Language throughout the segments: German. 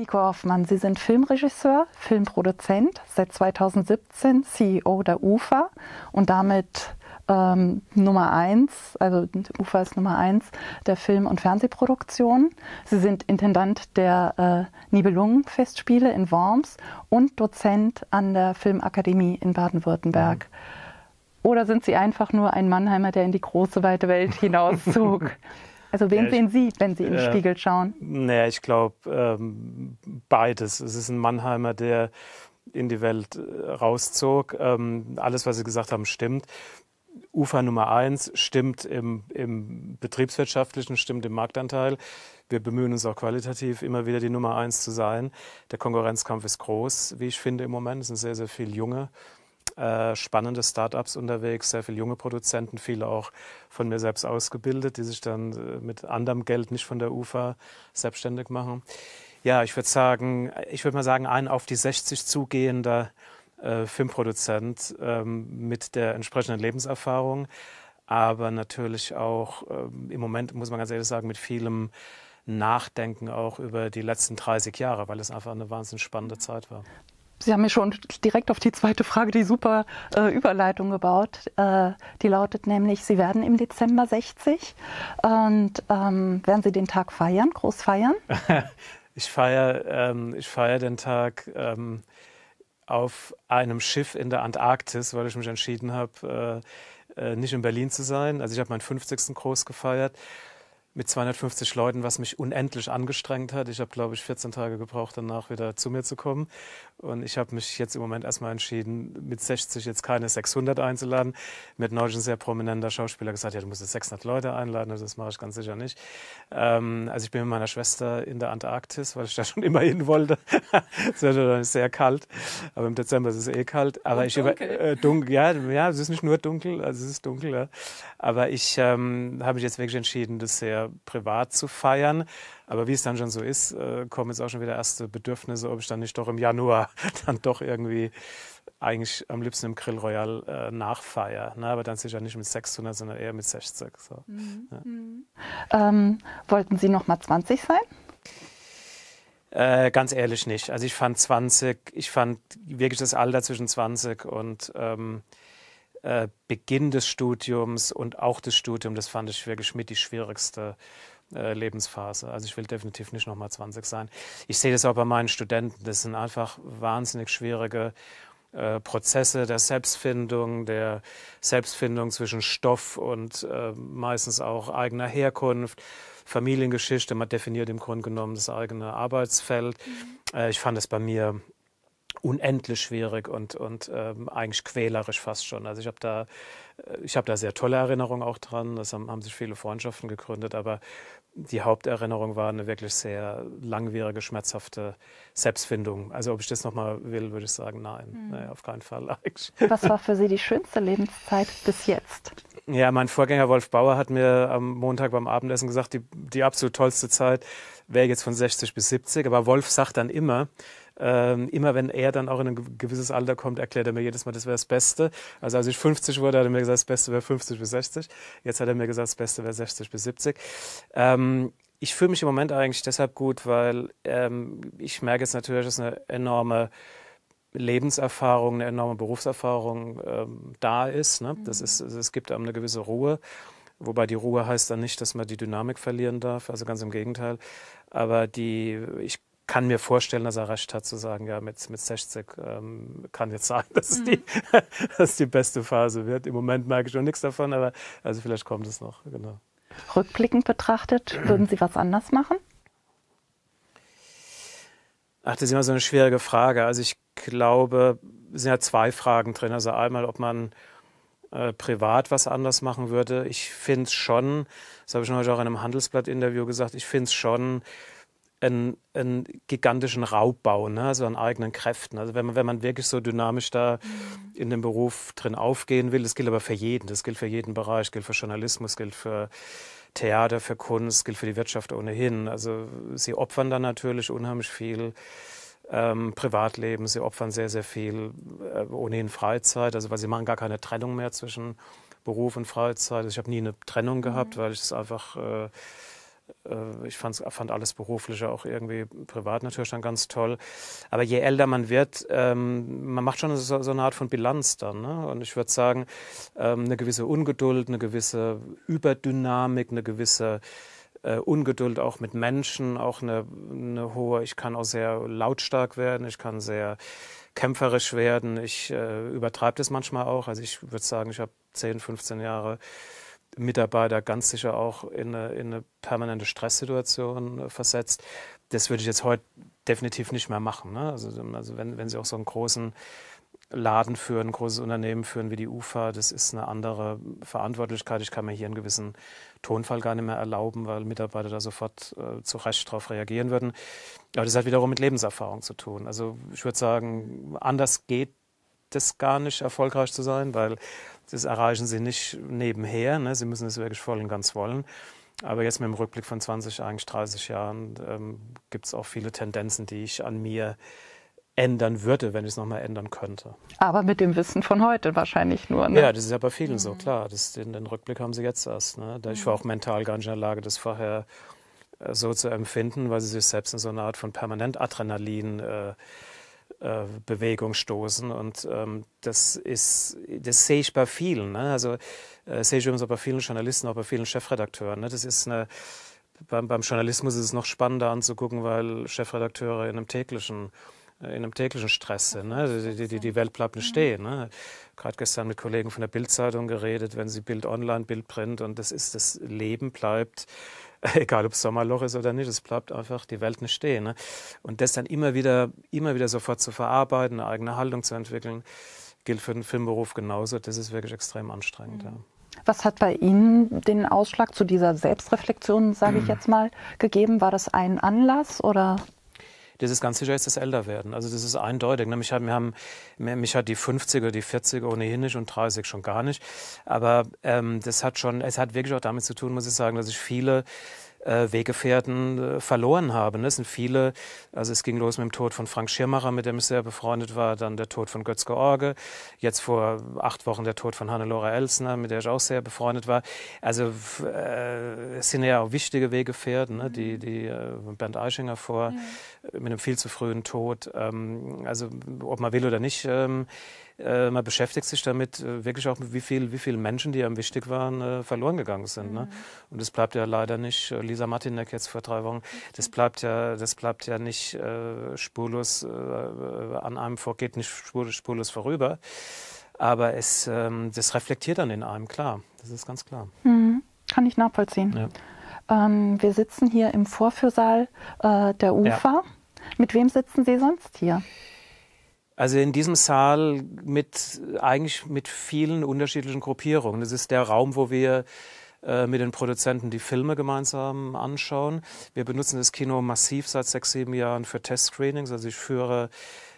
Nico Hoffmann, Sie sind Filmregisseur, Filmproduzent, seit 2017 CEO der UFA und damit ähm, Nummer eins, also UFA ist Nummer eins der Film- und Fernsehproduktion. Sie sind Intendant der äh, Nibelungen-Festspiele in Worms und Dozent an der Filmakademie in Baden-Württemberg. Mhm. Oder sind Sie einfach nur ein Mannheimer, der in die große weite Welt hinauszog? Also wen ja, sehen Sie, wenn Sie in den äh, Spiegel schauen? Naja, ich glaube ähm, beides. Es ist ein Mannheimer, der in die Welt äh, rauszog. Ähm, alles, was Sie gesagt haben, stimmt. Ufer Nummer eins stimmt im, im betriebswirtschaftlichen, stimmt im Marktanteil. Wir bemühen uns auch qualitativ, immer wieder die Nummer eins zu sein. Der Konkurrenzkampf ist groß, wie ich finde im Moment. Es sind sehr, sehr viele junge äh, spannende Startups unterwegs, sehr viele junge Produzenten, viele auch von mir selbst ausgebildet, die sich dann äh, mit anderem Geld nicht von der UFA selbstständig machen. Ja, ich würde sagen, ich würde mal sagen, ein auf die 60 zugehender äh, Filmproduzent ähm, mit der entsprechenden Lebenserfahrung, aber natürlich auch ähm, im Moment, muss man ganz ehrlich sagen, mit vielem Nachdenken auch über die letzten 30 Jahre, weil es einfach eine wahnsinnig spannende Zeit war. Sie haben mir schon direkt auf die zweite Frage die super äh, Überleitung gebaut. Äh, die lautet nämlich, Sie werden im Dezember 60 und ähm, werden Sie den Tag feiern, groß feiern? ich feiere ähm, ich feier den Tag ähm, auf einem Schiff in der Antarktis, weil ich mich entschieden habe, äh, äh, nicht in Berlin zu sein. Also ich habe meinen 50. groß gefeiert mit 250 Leuten, was mich unendlich angestrengt hat. Ich habe, glaube ich, 14 Tage gebraucht, danach wieder zu mir zu kommen. Und ich habe mich jetzt im Moment erstmal entschieden, mit 60 jetzt keine 600 einzuladen. Mir hat neulich ein sehr prominenter Schauspieler gesagt, ja, du musst jetzt 600 Leute einladen. das mache ich ganz sicher nicht. Ähm, also ich bin mit meiner Schwester in der Antarktis, weil ich da schon immer hin wollte. es wird dann sehr kalt. Aber im Dezember ist es eh kalt. Aber Und ich dunkel. über äh, dunkel, ja, ja, es ist nicht nur dunkel, also es ist dunkel. Ja. Aber ich ähm, habe mich jetzt wirklich entschieden, das sehr eher privat zu feiern. Aber wie es dann schon so ist, äh, kommen jetzt auch schon wieder erste Bedürfnisse, ob ich dann nicht doch im Januar dann doch irgendwie eigentlich am liebsten im Grill Royal äh, nachfeier. Ne? Aber dann sicher nicht mit 600, sondern eher mit 60. So. Mhm. Ja. Mhm. Ähm, wollten Sie noch mal 20 sein? Äh, ganz ehrlich nicht. Also ich fand 20, ich fand wirklich das Alter zwischen 20 und ähm, äh, Beginn des Studiums und auch das Studium, das fand ich wirklich mit die schwierigste äh, Lebensphase. Also ich will definitiv nicht nochmal 20 sein. Ich sehe das auch bei meinen Studenten. Das sind einfach wahnsinnig schwierige äh, Prozesse der Selbstfindung, der Selbstfindung zwischen Stoff und meistens auch eigener Herkunft. Familiengeschichte, man definiert im Grunde genommen das eigene Arbeitsfeld. Mhm. ich fand das bei mir unendlich schwierig und, und ähm, eigentlich quälerisch fast schon. Also ich habe da, äh, ich habe da sehr tolle Erinnerungen auch dran. Es haben, haben, sich viele Freundschaften gegründet, aber die Haupterinnerung war eine wirklich sehr langwierige, schmerzhafte Selbstfindung. Also ob ich das nochmal will, würde ich sagen, nein, mhm. naja, auf keinen Fall. Eigentlich. Was war für Sie die schönste Lebenszeit bis jetzt? Ja, mein Vorgänger Wolf Bauer hat mir am Montag beim Abendessen gesagt, die, die absolut tollste Zeit wäre jetzt von 60 bis 70. Aber Wolf sagt dann immer, ähm, immer wenn er dann auch in ein gewisses Alter kommt, erklärt er mir jedes Mal, das wäre das Beste. Also als ich 50 wurde, hat er mir gesagt, das Beste wäre 50 bis 60. Jetzt hat er mir gesagt, das Beste wäre 60 bis 70. Ähm, ich fühle mich im Moment eigentlich deshalb gut, weil ähm, ich merke jetzt natürlich, dass eine enorme Lebenserfahrung, eine enorme Berufserfahrung ähm, da ist. Ne? Das mhm. ist also es gibt einem eine gewisse Ruhe. Wobei die Ruhe heißt dann nicht, dass man die Dynamik verlieren darf, also ganz im Gegenteil. Aber die, ich kann mir vorstellen, dass er recht hat zu sagen, ja, mit, mit 60 ähm, kann jetzt sein, dass mhm. es, die, beste Phase wird. Im Moment merke ich noch nichts davon, aber also vielleicht kommt es noch, genau. Rückblickend betrachtet, würden Sie was anders machen? Ach, das ist immer so eine schwierige Frage. Also ich glaube, es sind ja zwei Fragen drin. Also einmal, ob man äh, privat was anders machen würde. Ich finde es schon, das habe ich heute auch in einem Handelsblatt-Interview gesagt, ich finde es schon einen, einen gigantischen Raubbau, ne? also an eigenen Kräften. Also wenn man, wenn man wirklich so dynamisch da in dem Beruf drin aufgehen will, das gilt aber für jeden, das gilt für jeden Bereich, gilt für Journalismus, gilt für Theater, für Kunst, gilt für die Wirtschaft ohnehin. Also sie opfern da natürlich unheimlich viel. Ähm, Privatleben, sie opfern sehr, sehr viel, äh, ohnehin Freizeit, also weil sie machen gar keine Trennung mehr zwischen Beruf und Freizeit. Also ich habe nie eine Trennung gehabt, mhm. weil ich es einfach äh, äh, ich fand, fand alles Berufliche, auch irgendwie privat natürlich dann ganz toll. Aber je älter man wird, ähm, man macht schon so, so, eine Art von Bilanz dann. Ne? Und ich würde sagen, ähm, eine gewisse Ungeduld, eine gewisse Überdynamik, eine gewisse äh, Ungeduld auch mit Menschen, auch eine, eine hohe, ich kann auch sehr lautstark werden, ich kann sehr kämpferisch werden, ich äh, übertreibe das manchmal auch. Also ich würde sagen, ich habe 10, 15 Jahre Mitarbeiter ganz sicher auch in eine, in eine permanente Stresssituation äh, versetzt. Das würde ich jetzt heute definitiv nicht mehr machen. Ne? Also, also wenn, wenn Sie auch so einen großen Laden führen, ein großes Unternehmen führen wie die UFA, das ist eine andere Verantwortlichkeit. Ich kann mir hier einen gewissen Tonfall gar nicht mehr erlauben, weil Mitarbeiter da sofort äh, zu Recht darauf reagieren würden. Aber das hat wiederum mit Lebenserfahrung zu tun. Also ich würde sagen, anders geht das gar nicht, erfolgreich zu sein, weil das erreichen sie nicht nebenher. Ne? Sie müssen es wirklich voll und ganz wollen. Aber jetzt mit dem Rückblick von 20, eigentlich 30 Jahren ähm, gibt es auch viele Tendenzen, die ich an mir ändern würde, wenn ich es nochmal ändern könnte. Aber mit dem Wissen von heute wahrscheinlich nur. Ne? Ja, das ist ja bei vielen mhm. so, klar. Das, den, den, Rückblick haben sie jetzt erst. Ne? Ich war mhm. auch mental gar nicht in der Lage, das vorher äh, so zu empfinden, weil sie sich selbst in so einer Art von Permanentadrenalin äh, äh, Bewegung stoßen. Und ähm, das ist, das sehe ich bei vielen. Ne? Also äh, sehe ich übrigens auch bei vielen Journalisten, auch bei vielen Chefredakteuren. Ne? Das ist eine, beim, beim, Journalismus ist es noch spannender anzugucken, weil Chefredakteure in einem täglichen äh, in einem täglichen Stress sind. Ne? Die, die, die, Welt bleibt nicht mhm. stehen. Ne? Gerade gestern mit Kollegen von der Bildzeitung geredet, wenn sie Bild Online, Bild Print und das ist das Leben bleibt egal ob Sommerloch ist oder nicht, es bleibt einfach die Welt nicht stehen. Ne? Und das dann immer wieder, immer wieder sofort zu verarbeiten, eine eigene Haltung zu entwickeln, gilt für den Filmberuf genauso. Das ist wirklich extrem anstrengend. Mhm. Ja. Was hat bei Ihnen den Ausschlag zu dieser Selbstreflexion, sage ich mhm. jetzt mal, gegeben? War das ein Anlass oder? dieses ganze sicher ist das Älterwerden. Also das ist eindeutig. Ne, mich hat, wir haben, mich hat die 50er, die 40er ohnehin nicht und 30 schon gar nicht. Aber ähm, das hat schon, es hat wirklich auch damit zu tun, muss ich sagen, dass ich viele äh, Weggefährten äh, verloren haben. Ne? Es sind viele, also es ging los mit dem Tod von Frank Schirmacher, mit dem ich sehr befreundet war, dann der Tod von Götz George, jetzt vor acht Wochen der Tod von Hannelore Elsner, mit der ich auch sehr befreundet war. Also äh, es sind ja auch wichtige Weggefährten, ne? die, die äh, Bernd Eichinger vor, mhm. mit einem viel zu frühen Tod. Ähm, also ob man will oder nicht, ähm, äh, man beschäftigt sich damit äh, wirklich auch mit wie viel, wie viele Menschen, die einem wichtig waren, äh, verloren gegangen sind. Ne? Mhm. Ne? Und es bleibt ja leider nicht, äh, Lisa Martinek jetzt vor drei Wochen, das bleibt ja, das bleibt ja nicht äh, spurlos äh, an einem vor, geht nicht spurlos, spurlos vorüber. Aber es, ähm, das reflektiert dann in einem, klar. Das ist ganz klar. Mhm. Kann ich nachvollziehen. Ja. Ähm, wir sitzen hier im Vorführsaal äh, der UFA. Ja. Mit wem sitzen Sie sonst hier? Also in diesem Saal mit eigentlich mit vielen unterschiedlichen Gruppierungen. Das ist der Raum, wo wir äh, mit den Produzenten die Filme gemeinsam anschauen. Wir benutzen das Kino massiv seit sechs, sieben Jahren für Testscreenings. Also ich führe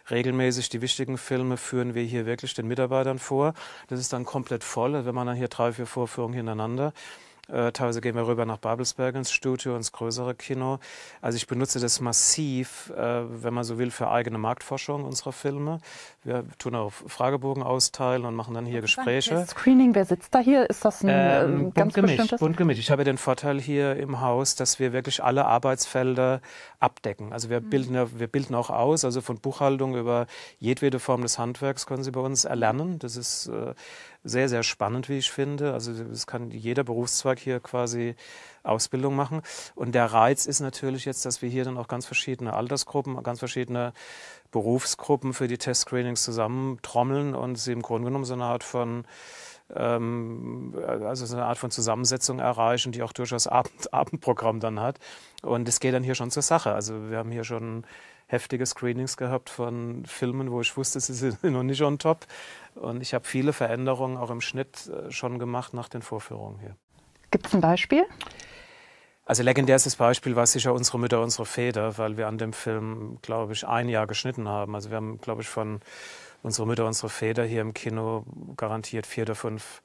regelmäßig die wichtigen Filme führen wir hier wirklich den Mitarbeitern vor. Das ist dann komplett voll, wenn man dann hier drei, vier Vorführungen hintereinander. Äh, teilweise gehen wir rüber nach Babelsberg ins Studio, ins größere Kino. Also ich benutze das massiv, äh, wenn man so will, für eigene Marktforschung unserer Filme. Wir tun auch Fragebogen austeilen und machen dann hier Gespräche. Das Screening, wer sitzt da hier? Ist das ein ähm, äh, ganz bunt gemischt, bestimmtes? Bunt gemischt. Ich habe den Vorteil hier im Haus, dass wir wirklich alle Arbeitsfelder abdecken. Also wir mhm. bilden, wir bilden auch aus, also von Buchhaltung über jedwede Form des Handwerks können Sie bei uns erlernen. Das ist äh, sehr, sehr spannend, wie ich finde. Also es kann jeder Berufszweig hier quasi Ausbildung machen. Und der Reiz ist natürlich jetzt, dass wir hier dann auch ganz verschiedene Altersgruppen, ganz verschiedene Berufsgruppen für die Testscreenings zusammentrommeln und sie im Grunde genommen so eine Art von ähm, also so eine Art von Zusammensetzung erreichen, die auch durchaus Abend, Abendprogramm dann hat. Und es geht dann hier schon zur Sache. Also wir haben hier schon heftige Screenings gehabt von Filmen, wo ich wusste, sie sind noch nicht on top. Und ich habe viele Veränderungen auch im Schnitt äh, schon gemacht nach den Vorführungen hier. Gibt es ein Beispiel? Also legendärstes Beispiel war sicher unsere Mütter, unsere Väter, weil wir an dem Film, glaube ich, ein Jahr geschnitten haben. Also wir haben, glaube ich, von unsere Mütter, unsere Väter hier im Kino garantiert vier oder fünf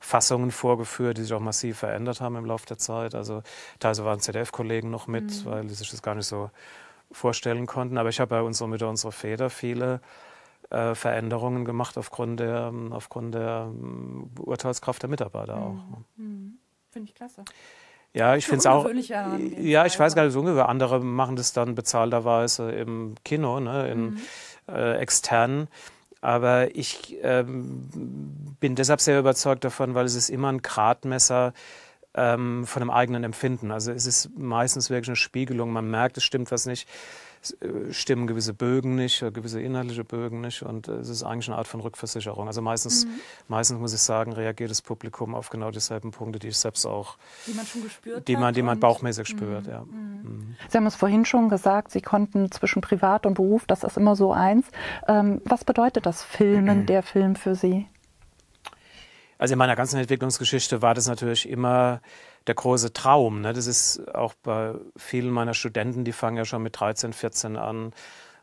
Fassungen vorgeführt, die sich auch massiv verändert haben im Laufe der Zeit. Also teilweise waren ZDF-Kollegen noch mit, mhm. weil sie sich das gar nicht so vorstellen konnten. Aber ich habe bei unsere Mütter, unsere Väter viele äh, Veränderungen gemacht aufgrund der, aufgrund der um, ähm, Urteilskraft der Mitarbeiter mhm. auch. Ne? Mhm. Finde ich klasse. Ja, ich finde es auch. Ja, ich weiß gar nicht, so ungefähr. Andere machen das dann bezahlterweise im Kino, ne, in mhm. äh, externen. Aber ich ähm, bin deshalb sehr überzeugt davon, weil es ist immer ein Gradmesser ähm, von einem eigenen Empfinden. Also es ist meistens wirklich eine Spiegelung. Man merkt, es stimmt was nicht. Äh, stimmen gewisse Bögen nicht, äh, gewisse inhaltliche Bögen nicht. Und äh, es ist eigentlich eine Art von Rückversicherung. Also meistens, mhm. meistens muss ich sagen, reagiert das Publikum auf genau dieselben Punkte, die ich selbst auch, die man schon gespürt die man, die man bauchmäßig mhm. spürt. Mhm. Ja. Mhm. Sie haben es vorhin schon gesagt, Sie konnten zwischen Privat und Beruf, das ist immer so eins. Ähm, was bedeutet das Filmen, der Film für Sie? also in meiner ganzen Entwicklungsgeschichte war das natürlich immer der große Traum. Ne? Das ist auch bei vielen meiner Studenten, die fangen ja schon mit 13, 14 an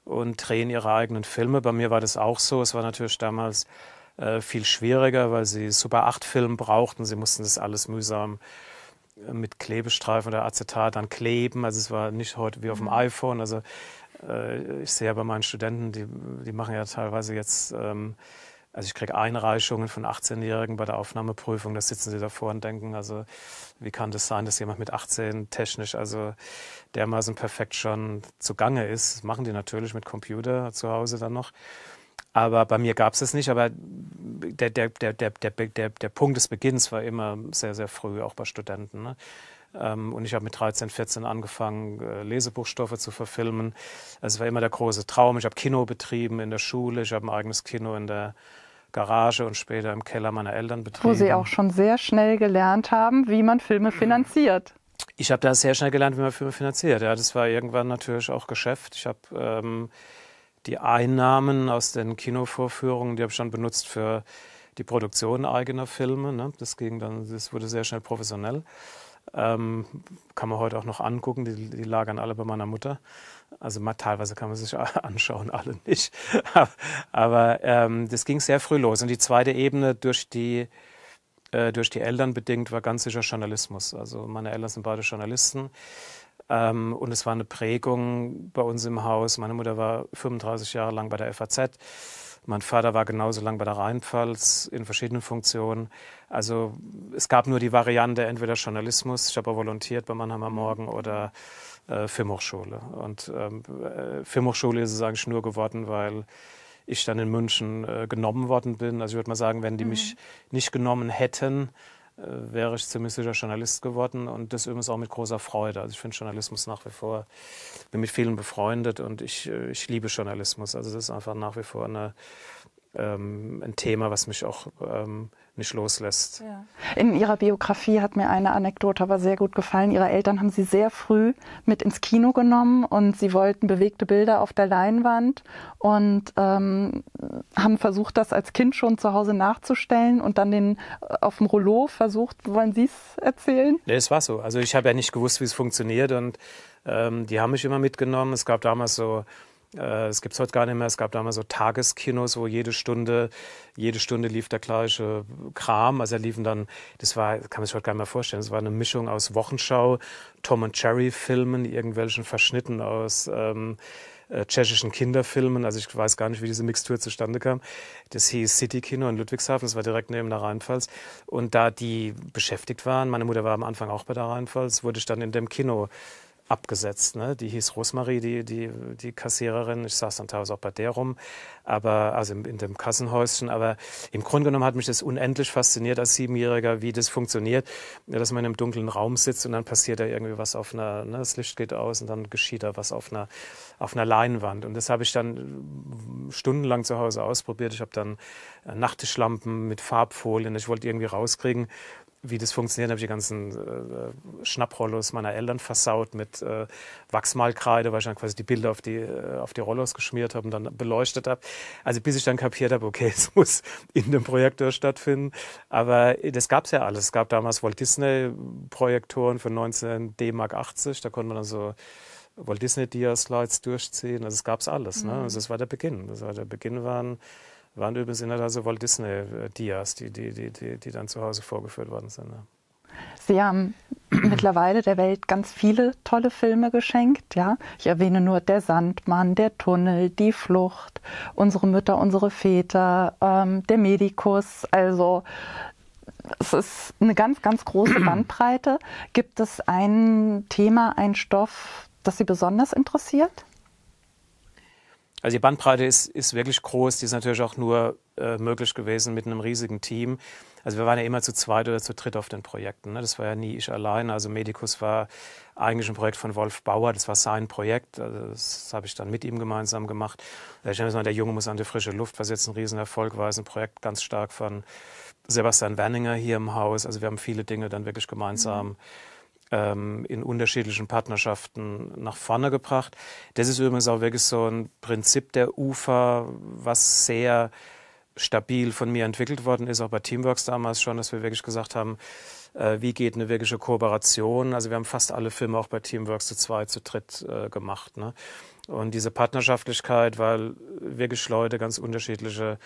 und drehen ihre eigenen Filme. Bei mir war das auch so. Es war natürlich damals äh, viel schwieriger, weil sie Super 8-Film brauchten. Sie mussten das alles mühsam äh, mit Klebestreifen oder Acetat dann kleben. Also es war nicht heute wie auf dem mhm. iPhone. Also äh, ich sehe ja bei meinen Studenten, die, die machen ja teilweise jetzt ähm, also ich kriege Einreichungen von 18-Jährigen bei der Aufnahmeprüfung, da sitzen sie davor und denken, also wie kann das sein, dass jemand mit 18 technisch also dermaßen perfekt schon zugange ist. Das machen die natürlich mit Computer zu Hause dann noch. Aber bei mir gab es es nicht, aber der, der, der, der, der, der, der Punkt des Beginns war immer sehr, sehr früh, auch bei Studenten. Ne? Ähm, und ich habe mit 13, 14 angefangen, äh, Lesebuchstoffe zu verfilmen. Also es war immer der große Traum. Ich habe Kino betrieben in der Schule, ich habe ein eigenes Kino in der Garage und später im Keller meiner Eltern betrieben. Wo Sie auch schon sehr schnell gelernt haben, wie man Filme mhm. finanziert. Ich habe da sehr schnell gelernt, wie man Filme finanziert. Ja, das war irgendwann natürlich auch Geschäft. Ich habe ähm, die Einnahmen aus den Kinovorführungen, die habe ich dann benutzt für die Produktion eigener Filme. Ne? Das ging dann, das wurde sehr schnell professionell. Ähm, kann man heute auch noch angucken. Die, die lagern alle bei meiner Mutter. Also mal, teilweise kann man sich anschauen, alle nicht. Aber ähm, das ging sehr früh los. Und die zweite Ebene durch die, äh, durch die Eltern bedingt war ganz sicher Journalismus. Also meine Eltern sind beide Journalisten. Ähm, und es war eine Prägung bei uns im Haus. Meine Mutter war 35 Jahre lang bei der FAZ. Mein Vater war genauso lang bei der Rheinpfalz in verschiedenen Funktionen. Also es gab nur die Variante entweder Journalismus, ich habe volontiert bei Mannheimer mhm. Morgen oder äh, Filmhochschule. Und ähm, äh, Filmhochschule ist es eigentlich nur geworden, weil ich dann in München äh, genommen worden bin. Also ich würde mal sagen, wenn die mhm. mich nicht genommen hätten, äh, wäre ich ziemlich sicher Journalist geworden und das übrigens auch mit großer Freude. Also ich finde Journalismus nach wie vor, bin mit vielen befreundet und ich, äh, ich liebe Journalismus. Also das ist einfach nach wie vor eine, ähm, ein Thema, was mich auch ähm, nicht loslässt. Ja. In Ihrer Biografie hat mir eine Anekdote aber sehr gut gefallen. Ihre Eltern haben Sie sehr früh mit ins Kino genommen und Sie wollten bewegte Bilder auf der Leinwand und ähm, haben versucht, das als Kind schon zu Hause nachzustellen und dann den äh, auf dem Rollo versucht. Wollen Sie es erzählen? Nee, es war so. Also ich habe ja nicht gewusst, wie es funktioniert und ähm, die haben mich immer mitgenommen. Es gab damals so äh, es gibt es heute gar nicht mehr. Es gab damals so Tageskinos, wo jede Stunde, jede Stunde lief der gleiche Kram. Also da liefen dann, das war, kann man sich heute gar nicht mehr vorstellen, das war eine Mischung aus Wochenschau, Tom und Jerry Filmen, irgendwelchen Verschnitten aus ähm, äh, tschechischen Kinderfilmen. Also ich weiß gar nicht, wie diese Mixtur zustande kam. Das hieß City Kino in Ludwigshafen, das war direkt neben der Rheinpfalz. Und da die beschäftigt waren, meine Mutter war am Anfang auch bei der Rheinpfalz, wurde ich dann in dem Kino abgesetzt. Ne? Die hieß Rosmarie, die, die, die Kassiererin. Ich saß dann teilweise auch bei der rum, aber, also in, in dem Kassenhäuschen. Aber im Grunde genommen hat mich das unendlich fasziniert als Siebenjähriger, wie das funktioniert, dass man in einem dunklen Raum sitzt und dann passiert da irgendwie was auf einer, ne? das Licht geht aus und dann geschieht da was auf einer, auf einer Leinwand. Und das habe ich dann äh, stundenlang zu Hause ausprobiert. Ich habe dann äh, Nachttischlampen mit Farbfolien. Ich wollte irgendwie rauskriegen, wie das funktioniert, habe ich die ganzen äh, äh, Schnapprollos meiner Eltern versaut mit äh, Wachsmalkreide, weil ich dann quasi die Bilder auf die, äh, auf die Rollos geschmiert habe und dann beleuchtet habe. Also bis ich dann kapiert habe, okay, es muss in dem Projektor stattfinden. Aber das gab es ja alles. Es gab damals Walt Disney-Projektoren für 19 D-Mark 80. Da konnte man dann so Walt Disney-Dia-Slides durchziehen. Also es gab es alles. Ne? Mhm. Ne? Also es war der Beginn. Das war der Beginn waren waren übrigens in der Tat so Walt Disney-Dias, äh, die, die, die, die, dann zu Hause vorgeführt worden sind. Sie haben mittlerweile der Welt ganz viele tolle Filme geschenkt. Ja? Ich erwähne nur Der Sandmann, Der Tunnel, Die Flucht, Unsere Mütter, Unsere Väter, ähm, Der Medikus. Also es ist eine ganz, ganz große Bandbreite. Gibt es ein Thema, ein Stoff, das Sie besonders interessiert? Also die Bandbreite ist, ist wirklich groß. Die ist natürlich auch nur äh, möglich gewesen mit einem riesigen Team. Also wir waren ja immer zu zweit oder zu dritt auf den Projekten. Ne? Das war ja nie ich allein. Also Medicus war eigentlich ein Projekt von Wolf Bauer. Das war sein Projekt. Also das habe ich dann mit ihm gemeinsam gemacht. Da ich mal, der Junge muss an die frische Luft, was jetzt ein Riesenerfolg war. Das ist ein Projekt ganz stark von Sebastian Werninger hier im Haus. Also wir haben viele Dinge dann wirklich gemeinsam mhm ähm, in unterschiedlichen Partnerschaften nach vorne gebracht. Das ist übrigens auch wirklich so ein Prinzip der UFA, was sehr stabil von mir entwickelt worden ist, auch bei Teamworks damals schon, dass wir wirklich gesagt haben, äh, wie geht eine wirkliche Kooperation. Also wir haben fast alle Filme auch bei Teamworks zu zwei, zu dritt äh, gemacht. Ne? Und diese Partnerschaftlichkeit, weil wirklich Leute ganz unterschiedliche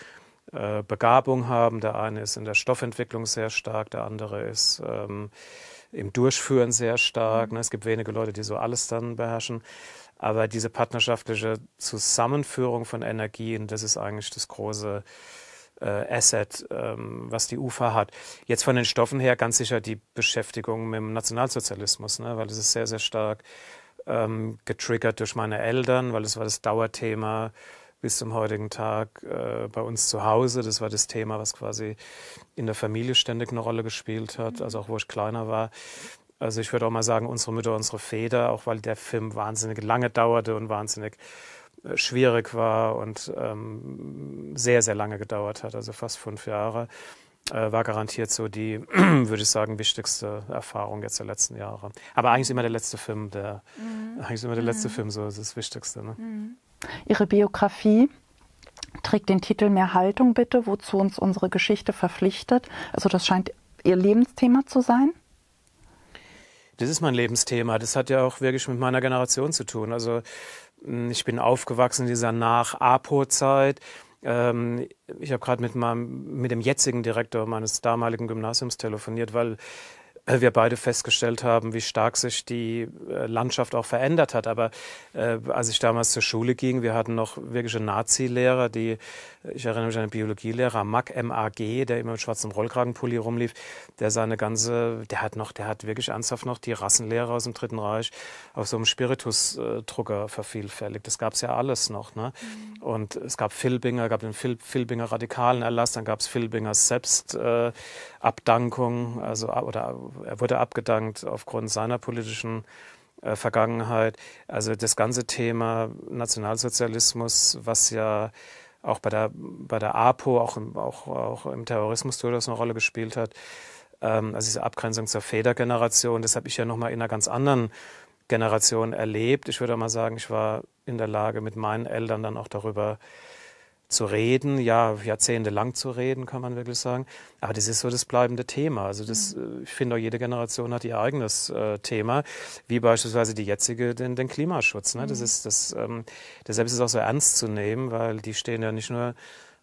äh, Begabung haben. Der eine ist in der Stoffentwicklung sehr stark, der andere ist ähm, im Durchführen sehr stark. Mhm. Ne? Es gibt wenige Leute, die so alles dann beherrschen. Aber diese partnerschaftliche Zusammenführung von Energien, das ist eigentlich das große äh, Asset, ähm, was die UFA hat. Jetzt von den Stoffen her ganz sicher die Beschäftigung mit dem Nationalsozialismus, ne? weil es ist sehr, sehr stark ähm, getriggert durch meine Eltern, weil es war das Dauerthema bis zum heutigen Tag äh, bei uns zu Hause. Das war das Thema, was quasi in der Familie ständig eine Rolle gespielt hat, mhm. also auch wo ich kleiner war. Also ich würde auch mal sagen, unsere Mütter, unsere Väter, auch weil der Film wahnsinnig lange dauerte und wahnsinnig äh, schwierig war und ähm, sehr, sehr lange gedauert hat, also fast fünf Jahre, äh, war garantiert so die, würde ich sagen, wichtigste Erfahrung jetzt der letzten Jahre. Aber eigentlich ist immer der letzte Film, der, mhm. eigentlich immer der letzte mhm. Film so das Wichtigste. Ne? Mhm. Ihre Biografie trägt den Titel Mehr Haltung bitte, wozu uns unsere Geschichte verpflichtet. Also das scheint Ihr Lebensthema zu sein. Das ist mein Lebensthema. Das hat ja auch wirklich mit meiner Generation zu tun. Also hm, ich bin aufgewachsen in dieser Nach-APO-Zeit ähm, ich habe gerade mit mit dem jetzigen Direktor meines damaligen Gymnasiums telefoniert, weil wir beide festgestellt haben, wie stark sich die äh, Landschaft auch verändert hat. Aber äh, als ich damals zur Schule ging, wir hatten noch wirkliche Nazi-Lehrer, die, ich erinnere mich an einen Biologielehrer, Mack M.A.G., der immer mit schwarzem Rollkragenpulli rumlief, der seine ganze, der hat noch, der hat wirklich ernsthaft noch die Rassenlehrer aus dem Dritten Reich auf so einem Spiritusdrucker äh, vervielfältigt. Das gab's ja alles noch. Ne? Mhm. Und es gab Filbinger, gab den Fil Filbinger radikalen Erlass, dann gab es Filbingers Selbstabdankung, äh, also oder er wurde abgedankt aufgrund seiner politischen äh, Vergangenheit. Also das ganze Thema Nationalsozialismus, was ja auch bei der bei der APO, auch im, auch, auch im Terrorismus durchaus eine Rolle gespielt hat. Ähm, also diese Abgrenzung zur Federgeneration, das habe ich ja nochmal in einer ganz anderen Generation erlebt. Ich würde mal sagen, ich war in der Lage, mit meinen Eltern dann auch darüber zu reden, ja, jahrzehntelang zu reden, kann man wirklich sagen. Aber das ist so das bleibende Thema. Also das, mhm. äh, ich finde auch jede Generation hat ihr eigenes äh, Thema, wie beispielsweise die jetzige, den, den Klimaschutz. Ne? Das mhm. ist das, ähm, deshalb ist es auch so ernst zu nehmen, weil die stehen ja nicht nur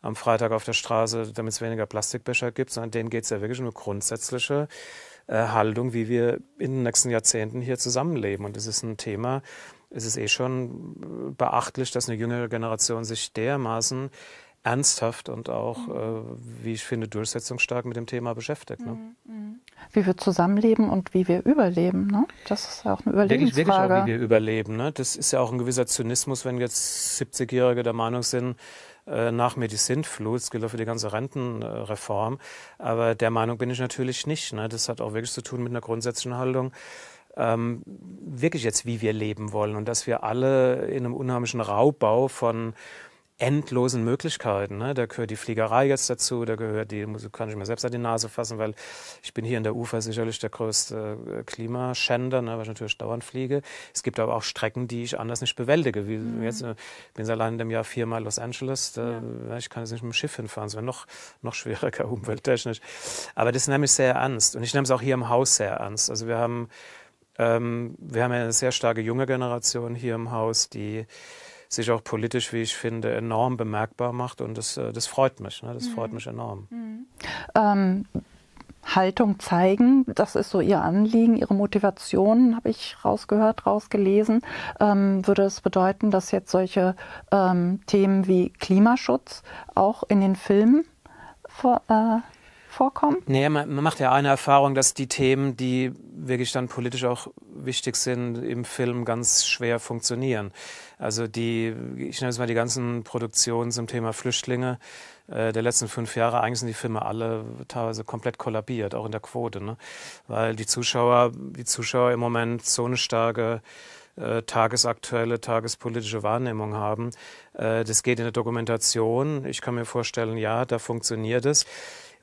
am Freitag auf der Straße, damit es weniger Plastikbecher gibt, sondern denen geht es ja wirklich um grundsätzliche äh, Haltung, wie wir in den nächsten Jahrzehnten hier zusammenleben. Und das ist ein Thema, es ist eh schon beachtlich, dass eine jüngere Generation sich dermaßen ernsthaft und auch, mhm. Äh, wie ich finde, durchsetzungsstark mit dem Thema beschäftigt. Ne? Mhm, mhm. Wie wir zusammenleben und wie wir überleben, ne? das ist ja auch eine Überlebensfrage. Wirklich, wirklich auch, wie wir überleben. Ne? Das ist ja auch ein gewisser Zynismus, wenn jetzt 70-Jährige der Meinung sind, äh, nach mir die Sintflut. Das gilt auch für die ganze Rentenreform. Aber der Meinung bin ich natürlich nicht. Ne? Das hat auch wirklich zu tun mit einer grundsätzlichen Haltung ähm, wirklich jetzt, wie wir leben wollen und dass wir alle in einem unheimlichen Raubbau von endlosen Möglichkeiten. Ne? Da gehört die Fliegerei jetzt dazu, da gehört die kann ich mir selbst an die Nase fassen, weil ich bin hier in der Ufer sicherlich der größte äh, Klimaschänder, ne? weil ich natürlich dauernd fliege. Es gibt aber auch Strecken, die ich anders nicht bewältige. Wie mhm. jetzt, ich äh, bin allein in dem Jahr viermal Los Angeles, da, ja. ich kann jetzt nicht mit dem Schiff hinfahren, es wäre noch, noch schwieriger umwelttechnisch. Aber das nehme ich sehr ernst und ich nehme es auch hier im Haus sehr ernst. Also wir haben, ähm, wir haben eine sehr starke junge Generation hier im Haus, die sich auch politisch, wie ich finde, enorm bemerkbar macht. Und das, äh, das freut mich. Ne? Das mhm. freut mich enorm. Mhm. Ähm, Haltung zeigen, das ist so Ihr Anliegen, Ihre Motivation, habe ich rausgehört, rausgelesen. Ähm, würde es bedeuten, dass jetzt solche ähm, Themen wie Klimaschutz auch in den Filmen vor, äh, vorkommen? Nee, man, man macht ja eine Erfahrung, dass die Themen, die wirklich dann politisch auch wichtig sind, im Film ganz schwer funktionieren. Also die, ich nenne es mal die ganzen Produktionen zum Thema Flüchtlinge äh, der letzten fünf Jahre, eigentlich sind die Filme alle teilweise komplett kollabiert, auch in der Quote, ne? weil die Zuschauer, die Zuschauer im Moment so eine starke äh, tagesaktuelle, tagespolitische Wahrnehmung haben. Äh, das geht in der Dokumentation. Ich kann mir vorstellen, ja, da funktioniert es.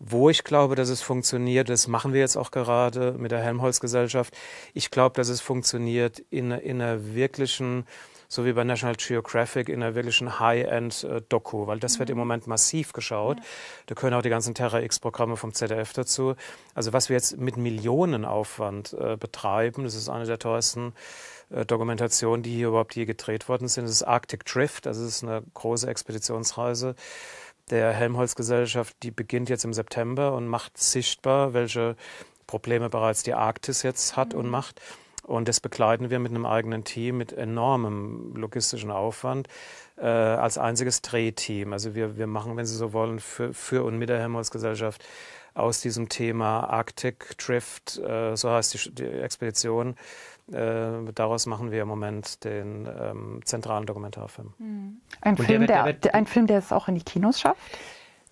Wo ich glaube, dass es funktioniert, das machen wir jetzt auch gerade mit der Helmholtz-Gesellschaft, ich glaube, dass es funktioniert in, in einer wirklichen so wie bei National Geographic in einer wirklichen High-End-Doku, weil das mhm. wird im mhm. Moment massiv geschaut. Ja. Da können auch die ganzen Terra-X-Programme vom ZDF dazu. Also was wir jetzt mit Millionenaufwand äh, betreiben, das ist eine der teuersten äh, Dokumentationen, die hier überhaupt je gedreht worden sind. Das ist Arctic Drift, also das ist eine große Expeditionsreise der Helmholtz-Gesellschaft, die beginnt jetzt im September und macht sichtbar, welche Probleme bereits die Arktis jetzt hat mhm. und macht. Und das begleiten wir mit einem eigenen Team mit enormem logistischen Aufwand äh, als einziges Drehteam. Also wir, wir machen, wenn Sie so wollen, für, für und mit der Helmholtz-Gesellschaft aus diesem Thema Arctic Drift, äh, so heißt die, die Expedition. Äh, daraus machen wir im Moment den ähm, zentralen Dokumentarfilm. Hm. Ein Film, der, der, der, der, ein Film, der es auch in die Kinos schafft?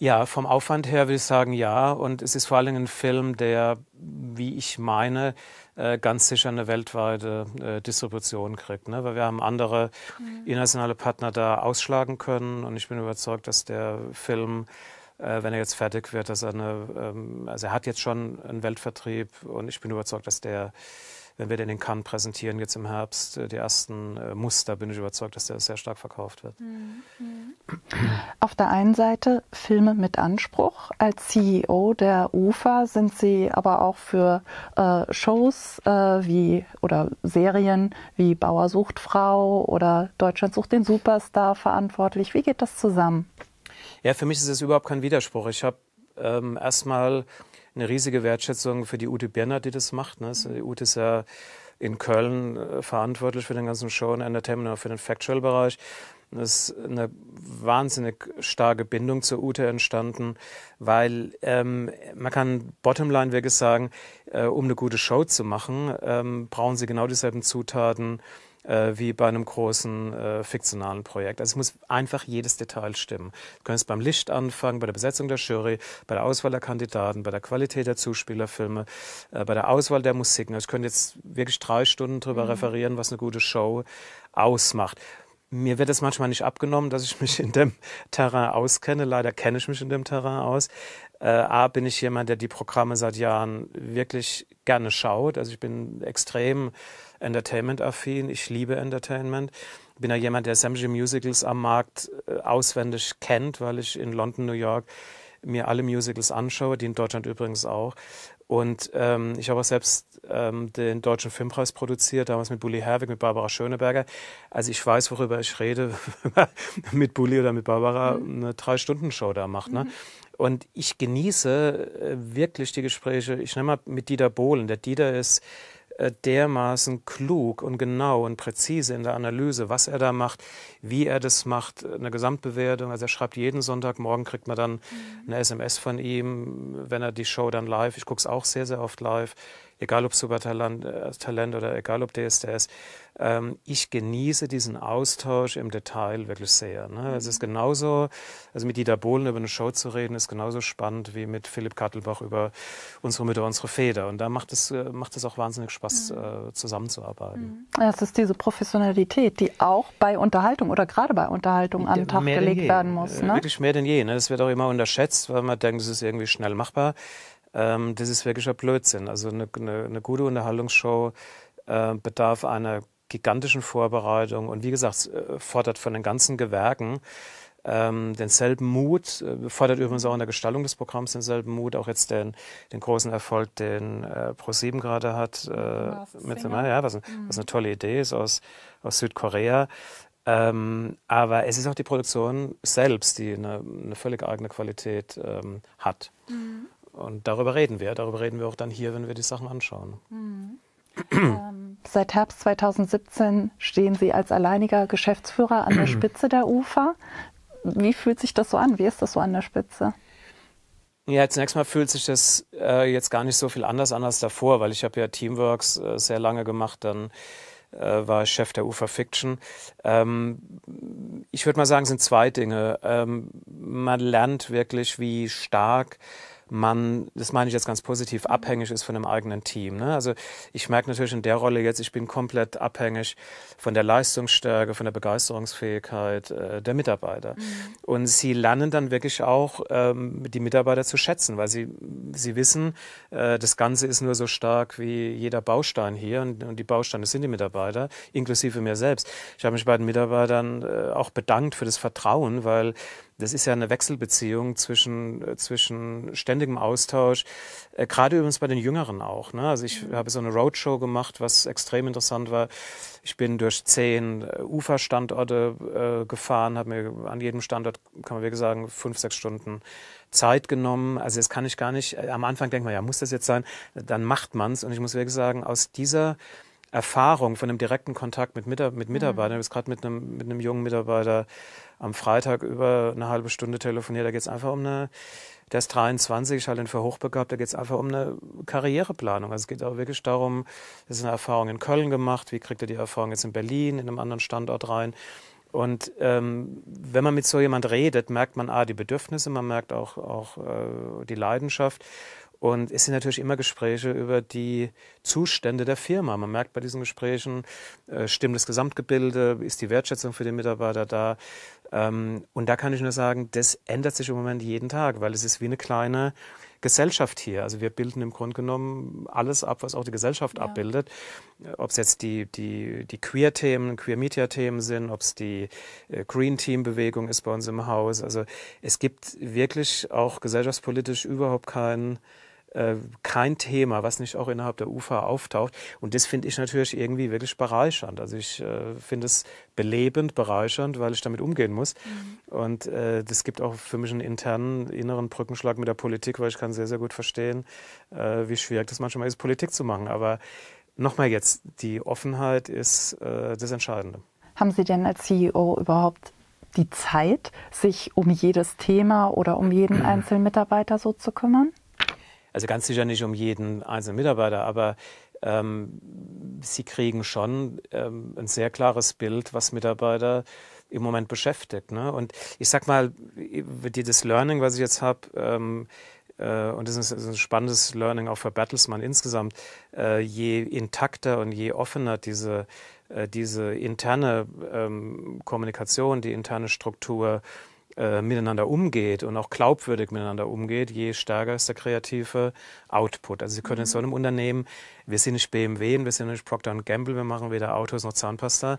Ja, vom Aufwand her würde ich sagen ja. Und es ist vor allen Dingen ein Film, der, wie ich meine, äh, ganz sicher eine weltweite äh, Distribution kriegt. Ne? Weil wir haben andere hm. internationale Partner da ausschlagen können. Und ich bin überzeugt, dass der Film äh, wenn er jetzt fertig wird, dass er eine, ähm, also er hat jetzt schon einen Weltvertrieb und ich bin überzeugt, dass der, wenn wir den in Cannes präsentieren, jetzt im Herbst, äh, die ersten äh, Muster, bin ich überzeugt, dass der sehr stark verkauft wird. Mhm. Auf der einen Seite Filme mit Anspruch. Als CEO der UFA sind Sie aber auch für äh, Shows äh, wie oder Serien wie Bauer sucht Frau oder Deutschland sucht den Superstar verantwortlich. Wie geht das zusammen? Ja, für mich ist es überhaupt kein Widerspruch. Ich habe ähm, erstmal eine riesige Wertschätzung für die Ute Birner, die das macht. Ne? Also, die Ute ist ja in Köln äh, verantwortlich für den ganzen Show und Entertainment, auch für den Factual-Bereich. Es ist eine wahnsinnig starke Bindung zur Ute entstanden, weil ähm, man kann Bottomline wirklich sagen, äh, um eine gute Show zu machen, ähm, brauchen sie genau dieselben Zutaten äh, wie bei einem großen äh, fiktionalen Projekt. Also es muss einfach jedes Detail stimmen. Du kannst beim Licht anfangen, bei der Besetzung der Jury, bei der Auswahl der Kandidaten, bei der Qualität der Zuspielerfilme, äh, bei der Auswahl der Musiken. Also ich könnte jetzt wirklich drei Stunden drüber mhm. referieren, was eine gute Show ausmacht mir wird es manchmal nicht abgenommen, dass ich mich in dem Terrain auskenne. Leider kenne ich mich in dem Terrain aus. Äh, A, bin ich jemand, der die Programme seit Jahren wirklich gerne schaut. Also ich bin extrem Entertainment-affin. Ich liebe Entertainment. Bin ja jemand, der sämtliche Musicals am Markt äh, auswendig kennt, weil ich in London, New York mir alle Musicals anschaue, die in Deutschland übrigens auch. Und ähm, ich habe auch selbst ähm, den Deutschen Filmpreis produziert, damals mit Bully Herwig, mit Barbara Schöneberger. Also ich weiß, worüber ich rede, wenn man mit Bully oder mit Barbara mhm. eine Drei-Stunden-Show da macht. Ne? Mhm. Und ich genieße äh, wirklich die Gespräche. Ich nenne mal mit Dieter Bohlen. Der Dieter ist äh, dermaßen klug und genau und präzise in der Analyse, was er da macht, wie er das macht, äh, eine Gesamtbewertung. Also er schreibt jeden Sonntagmorgen, kriegt man dann mhm. eine SMS von ihm, wenn er die Show dann live, ich gucke es auch sehr, sehr oft live, egal ob Supertalent äh, Talent oder egal ob DSDS, ähm, ich genieße diesen Austausch im Detail wirklich sehr. Ne? Mhm. Es ist mhm. genauso, also mit Dieter Bohlen über eine Show zu reden, ist genauso spannend wie mit Philipp Kattelbach über unsere Mütter, unsere Feder. Und da macht es, äh, macht es auch wahnsinnig Spaß, mhm. äh, zusammenzuarbeiten. Mhm. Ja, es ist diese Professionalität, die auch bei Unterhaltung oder gerade bei Unterhaltung ja, an den Tag gelegt werden muss. Äh, ne? Wirklich mehr denn je. Ne? Das wird auch immer unterschätzt, weil man denkt, es ist irgendwie schnell machbar. Ähm, das ist wirklicher Blödsinn. Also eine, eine, eine gute Unterhaltungsshow äh, bedarf einer gigantischen Vorbereitung und wie gesagt, äh, fordert von den ganzen Gewerken ähm, denselben Mut, äh, fordert übrigens auch in der Gestaltung des Programms denselben Mut, auch jetzt den, den großen Erfolg, den äh, Pro7 gerade hat, äh, mit, ja, was, mhm. was eine tolle Idee ist aus, aus Südkorea. Ähm, aber es ist auch die Produktion selbst, die eine, eine völlig eigene Qualität ähm, hat. Mhm. Und darüber reden wir. Darüber reden wir auch dann hier, wenn wir die Sachen anschauen. Mhm. ähm, seit Herbst 2017 stehen Sie als alleiniger Geschäftsführer an der Spitze der UFA. Wie fühlt sich das so an? Wie ist das so an der Spitze? Ja, zunächst mal fühlt sich das äh, jetzt gar nicht so viel anders an als davor, weil ich habe ja Teamworks äh, sehr lange gemacht, dann äh, war ich Chef der UFA Fiction. Ähm, ich würde mal sagen, es sind zwei Dinge. Ähm, man lernt wirklich, wie stark man, das meine ich jetzt ganz positiv, abhängig ist von dem eigenen Team. Ne? Also ich merke natürlich in der Rolle jetzt, ich bin komplett abhängig von der Leistungsstärke, von der Begeisterungsfähigkeit äh, der Mitarbeiter. Mhm. Und sie lernen dann wirklich auch, ähm, die Mitarbeiter zu schätzen, weil sie, sie wissen, äh, das Ganze ist nur so stark wie jeder Baustein hier und, und die Bausteine sind die Mitarbeiter, inklusive mir selbst. Ich habe mich bei den Mitarbeitern äh, auch bedankt für das Vertrauen, weil das ist ja eine Wechselbeziehung zwischen, äh, zwischen ständigem Austausch, äh, gerade übrigens bei den Jüngeren auch. Ne? Also ich mhm. habe so eine Roadshow gemacht, was extrem interessant war. Ich bin durch zehn äh, Uferstandorte äh, gefahren, habe mir an jedem Standort, kann man wirklich sagen, fünf, sechs Stunden Zeit genommen. Also das kann ich gar nicht. Äh, am Anfang denkt man, ja, muss das jetzt sein? Dann macht man's. Und ich muss wirklich sagen, aus dieser Erfahrung von einem direkten Kontakt mit, mit, mit mhm. Mitarbeitern, mhm. ich habe jetzt gerade mit einem, mit einem jungen Mitarbeiter am Freitag über eine halbe Stunde telefoniert. Da geht es einfach um eine, der ist 23, ich halte ihn für hochbegabt, da geht es einfach um eine Karriereplanung. Also es geht auch wirklich darum, das ist eine Erfahrung in Köln gemacht, wie kriegt er die Erfahrung jetzt in Berlin, in einem anderen Standort rein. Und ähm, wenn man mit so jemand redet, merkt man A, ah, die Bedürfnisse, man merkt auch, auch äh, die Leidenschaft und es sind natürlich immer Gespräche über die Zustände der Firma. Man merkt bei diesen Gesprächen, äh, stimmt das Gesamtgebilde, ist die Wertschätzung für den Mitarbeiter da. Ähm, und da kann ich nur sagen, das ändert sich im Moment jeden Tag, weil es ist wie eine kleine Gesellschaft hier. Also wir bilden im Grunde genommen alles ab, was auch die Gesellschaft ja. abbildet. Äh, ob es jetzt die, die, die Queer-Themen, Queer-Media-Themen sind, ob es die äh, Green-Team-Bewegung ist bei uns im Haus. Also es gibt wirklich auch gesellschaftspolitisch überhaupt keinen äh, kein Thema, was nicht auch innerhalb der UFA auftaucht. Und das finde ich natürlich irgendwie wirklich bereichernd. Also ich äh, finde es belebend, bereichernd, weil ich damit umgehen muss. Mhm. Und äh, das gibt auch für mich einen internen, inneren Brückenschlag mit der Politik, weil ich kann sehr, sehr gut verstehen, äh, wie schwierig das manchmal ist, Politik zu machen. Aber nochmal jetzt, die Offenheit ist äh, das Entscheidende. Haben Sie denn als CEO überhaupt die Zeit, sich um jedes Thema oder um jeden einzelnen Mitarbeiter so zu kümmern? also ganz sicher nicht um jeden einzelnen Mitarbeiter, aber ähm, sie kriegen schon ähm, ein sehr klares Bild, was Mitarbeiter im Moment beschäftigt. Ne? Und ich sag mal, das Learning, was ich jetzt habe, ähm, äh, und das ist, ein spannendes Learning auch für Bertelsmann insgesamt, äh, je intakter und je offener diese, äh, diese interne ähm, Kommunikation, die interne Struktur äh, miteinander umgeht und auch glaubwürdig miteinander umgeht, je stärker ist der kreative Output. Also Sie können mhm. in so einem Unternehmen, wir sind nicht BMW wir sind nicht Procter Gamble, wir machen weder Autos noch Zahnpasta.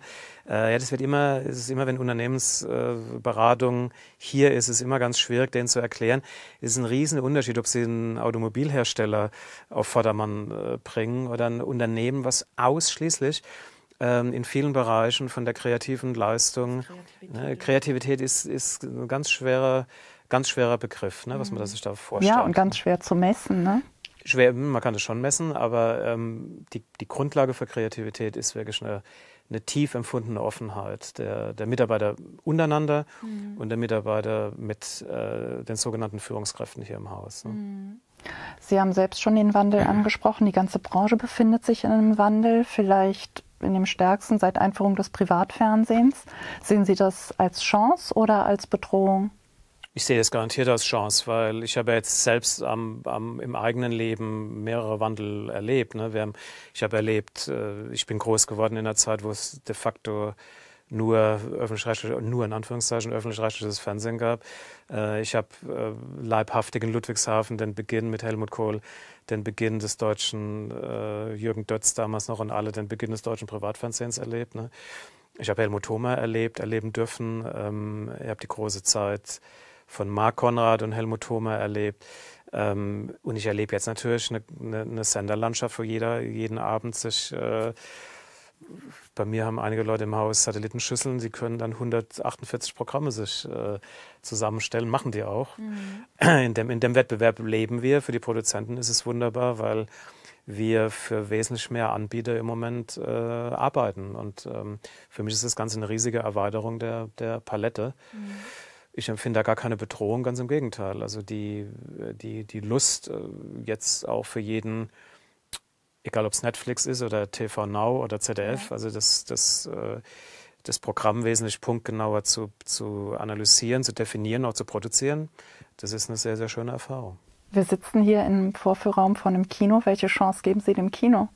Äh, ja, das wird immer, es ist immer, wenn Unternehmensberatung hier ist, ist immer ganz schwierig, denen zu erklären. Es ist ein riesen Unterschied, ob Sie einen Automobilhersteller auf Vordermann äh, bringen oder ein Unternehmen, was ausschließlich ähm, in vielen Bereichen von der kreativen Leistung. Ne, Kreativität, ne? Kreativität ist, ist ein ganz schwerer, ganz schwerer Begriff, ne? was man mhm. sich da vorstellt. Ja, und ganz schwer zu messen. Ne? Schwer, hm, man kann es schon messen, aber ähm, die, die Grundlage für Kreativität ist wirklich eine, eine tief empfundene Offenheit der, der Mitarbeiter untereinander mhm. und der Mitarbeiter mit äh, den sogenannten Führungskräften hier im Haus. Ne? Mhm. Sie haben selbst schon den Wandel angesprochen. Die ganze Branche befindet sich in einem Wandel. Vielleicht in dem stärksten seit Einführung des Privatfernsehens. Sehen Sie das als Chance oder als Bedrohung? Ich sehe es garantiert als Chance, weil ich habe jetzt selbst am, am, im eigenen Leben mehrere Wandel erlebt. Ne? Haben, ich habe erlebt, äh, ich bin groß geworden in einer Zeit, wo es de facto nur öffentlich-rechtliches, nur in Anführungszeichen öffentlich-rechtliches Fernsehen gab. Äh, ich habe äh, leibhaftig in Ludwigshafen den Beginn mit Helmut Kohl den Beginn des deutschen, äh, Jürgen Dötz damals noch und alle, den Beginn des deutschen Privatfernsehens erlebt. Ne? Ich habe Helmut Thoma erlebt, erleben dürfen. Ähm, ich habe die große Zeit von Mark Konrad und Helmut Thoma erlebt. Ähm, und ich erlebe jetzt natürlich eine, eine, eine Senderlandschaft, wo jeder jeden Abend sich äh, bei mir haben einige Leute im Haus Satellitenschüsseln, die können dann 148 Programme sich äh, zusammenstellen, machen die auch. Mhm. In, dem, in dem Wettbewerb leben wir. Für die Produzenten ist es wunderbar, weil wir für wesentlich mehr Anbieter im Moment äh, arbeiten. Und ähm, für mich ist das Ganze eine riesige Erweiterung der, der Palette. Mhm ich empfinde da gar keine Bedrohung, ganz im Gegenteil. Also die, die, die Lust, äh, jetzt auch für jeden egal ob es Netflix ist oder TV Now oder ZDF, also das, das, äh, das Programm wesentlich punktgenauer zu, zu analysieren, zu definieren, auch zu produzieren, das ist eine sehr, sehr schöne Erfahrung. Wir sitzen hier im Vorführraum von einem Kino. Welche Chance geben Sie dem Kino?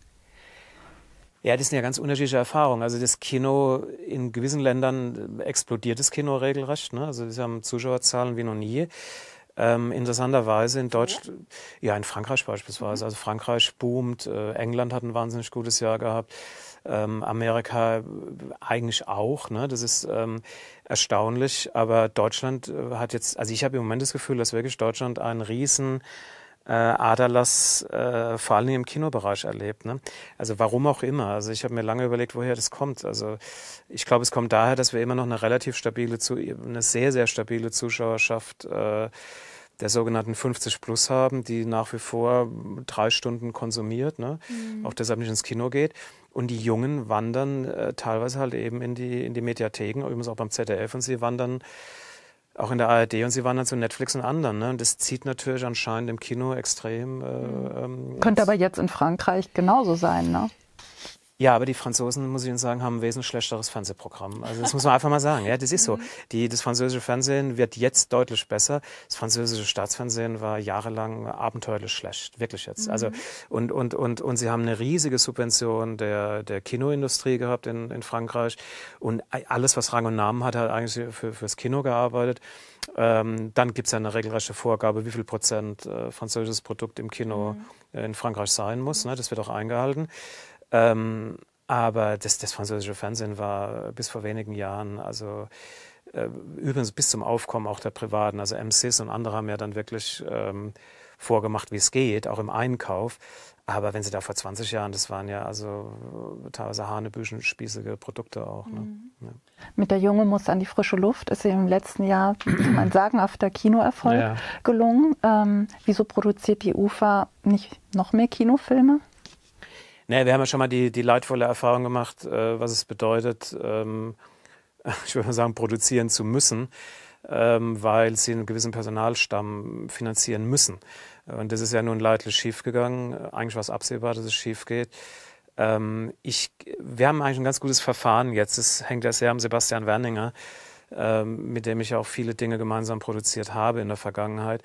Ja, das sind ja ganz unterschiedliche Erfahrungen. Also das Kino in gewissen Ländern äh, explodiert das Kino regelrecht. Ne? Also wir haben Zuschauerzahlen wie noch nie. Ähm, interessanterweise in Deutschland, ja. ja. in Frankreich beispielsweise. Mhm. Also Frankreich boomt, äh, England hat ein wahnsinnig gutes Jahr gehabt, ähm, Amerika eigentlich auch. Ne? Das ist ähm, erstaunlich. Aber Deutschland äh, hat jetzt, also ich habe im Moment das Gefühl, dass wirklich Deutschland einen riesen äh, Aderlass äh, vor allem im Kinobereich erlebt. Ne? Also warum auch immer. Also ich habe mir lange überlegt, woher das kommt. Also ich glaube, es kommt daher, dass wir immer noch eine relativ stabile, zu eine sehr, sehr stabile Zuschauerschaft äh, der sogenannten 50 Plus haben, die nach wie vor drei Stunden konsumiert, ne? Mhm. auch deshalb nicht ins Kino geht. Und die Jungen wandern äh, teilweise halt eben in die, in die Mediatheken, übrigens auch beim ZDF, und sie wandern auch in der ARD und sie waren dann zu Netflix und anderen. Ne? Und das zieht natürlich anscheinend im Kino extrem. Äh, mhm. ähm, Könnte aber jetzt in Frankreich genauso sein, ne? Ja, aber die Franzosen, muss ich Ihnen sagen, haben ein wesentlich schlechteres Fernsehprogramm. Also das muss man einfach mal sagen. Ja, das ist so. Mhm. Die, das französische Fernsehen wird jetzt deutlich besser. Das französische Staatsfernsehen war jahrelang abenteuerlich schlecht. Wirklich jetzt. Also, mhm. und, und, und, und sie haben eine riesige Subvention der, der Kinoindustrie gehabt in, in Frankreich. Und alles, was Rang und Namen hat, hat eigentlich für, fürs Kino gearbeitet. Ähm, dann gibt es ja eine regelrechte Vorgabe, wie viel Prozent äh, französisches Produkt im Kino mhm. in Frankreich sein muss. Ne? Das wird auch eingehalten. Ähm, aber das, das, französische Fernsehen war bis vor wenigen Jahren, also äh, übrigens bis zum Aufkommen auch der Privaten, also MCs und andere haben ja dann wirklich ähm, vorgemacht, wie es geht, auch im Einkauf. Aber wenn Sie da vor 20 Jahren, das waren ja also teilweise hanebüchenspießige Produkte auch. Ne? Mhm. Ja. Mit der Junge muss an die frische Luft ist sie im letzten Jahr ein sagenhafter Kinoerfolg ja. gelungen. Ähm, wieso produziert die UFA nicht noch mehr Kinofilme? Naja, wir haben ja schon mal die, die leidvolle Erfahrung gemacht, äh, was es bedeutet, ähm, ich würde mal sagen, produzieren zu müssen, ähm, weil sie einen gewissen Personalstamm finanzieren müssen. Und das ist ja nun leidlich schiefgegangen. Eigentlich war es absehbar, dass es schief geht. Ähm, ich, wir haben eigentlich ein ganz gutes Verfahren jetzt. Es hängt ja sehr am Sebastian Werninger, ähm, mit dem ich auch viele Dinge gemeinsam produziert habe in der Vergangenheit.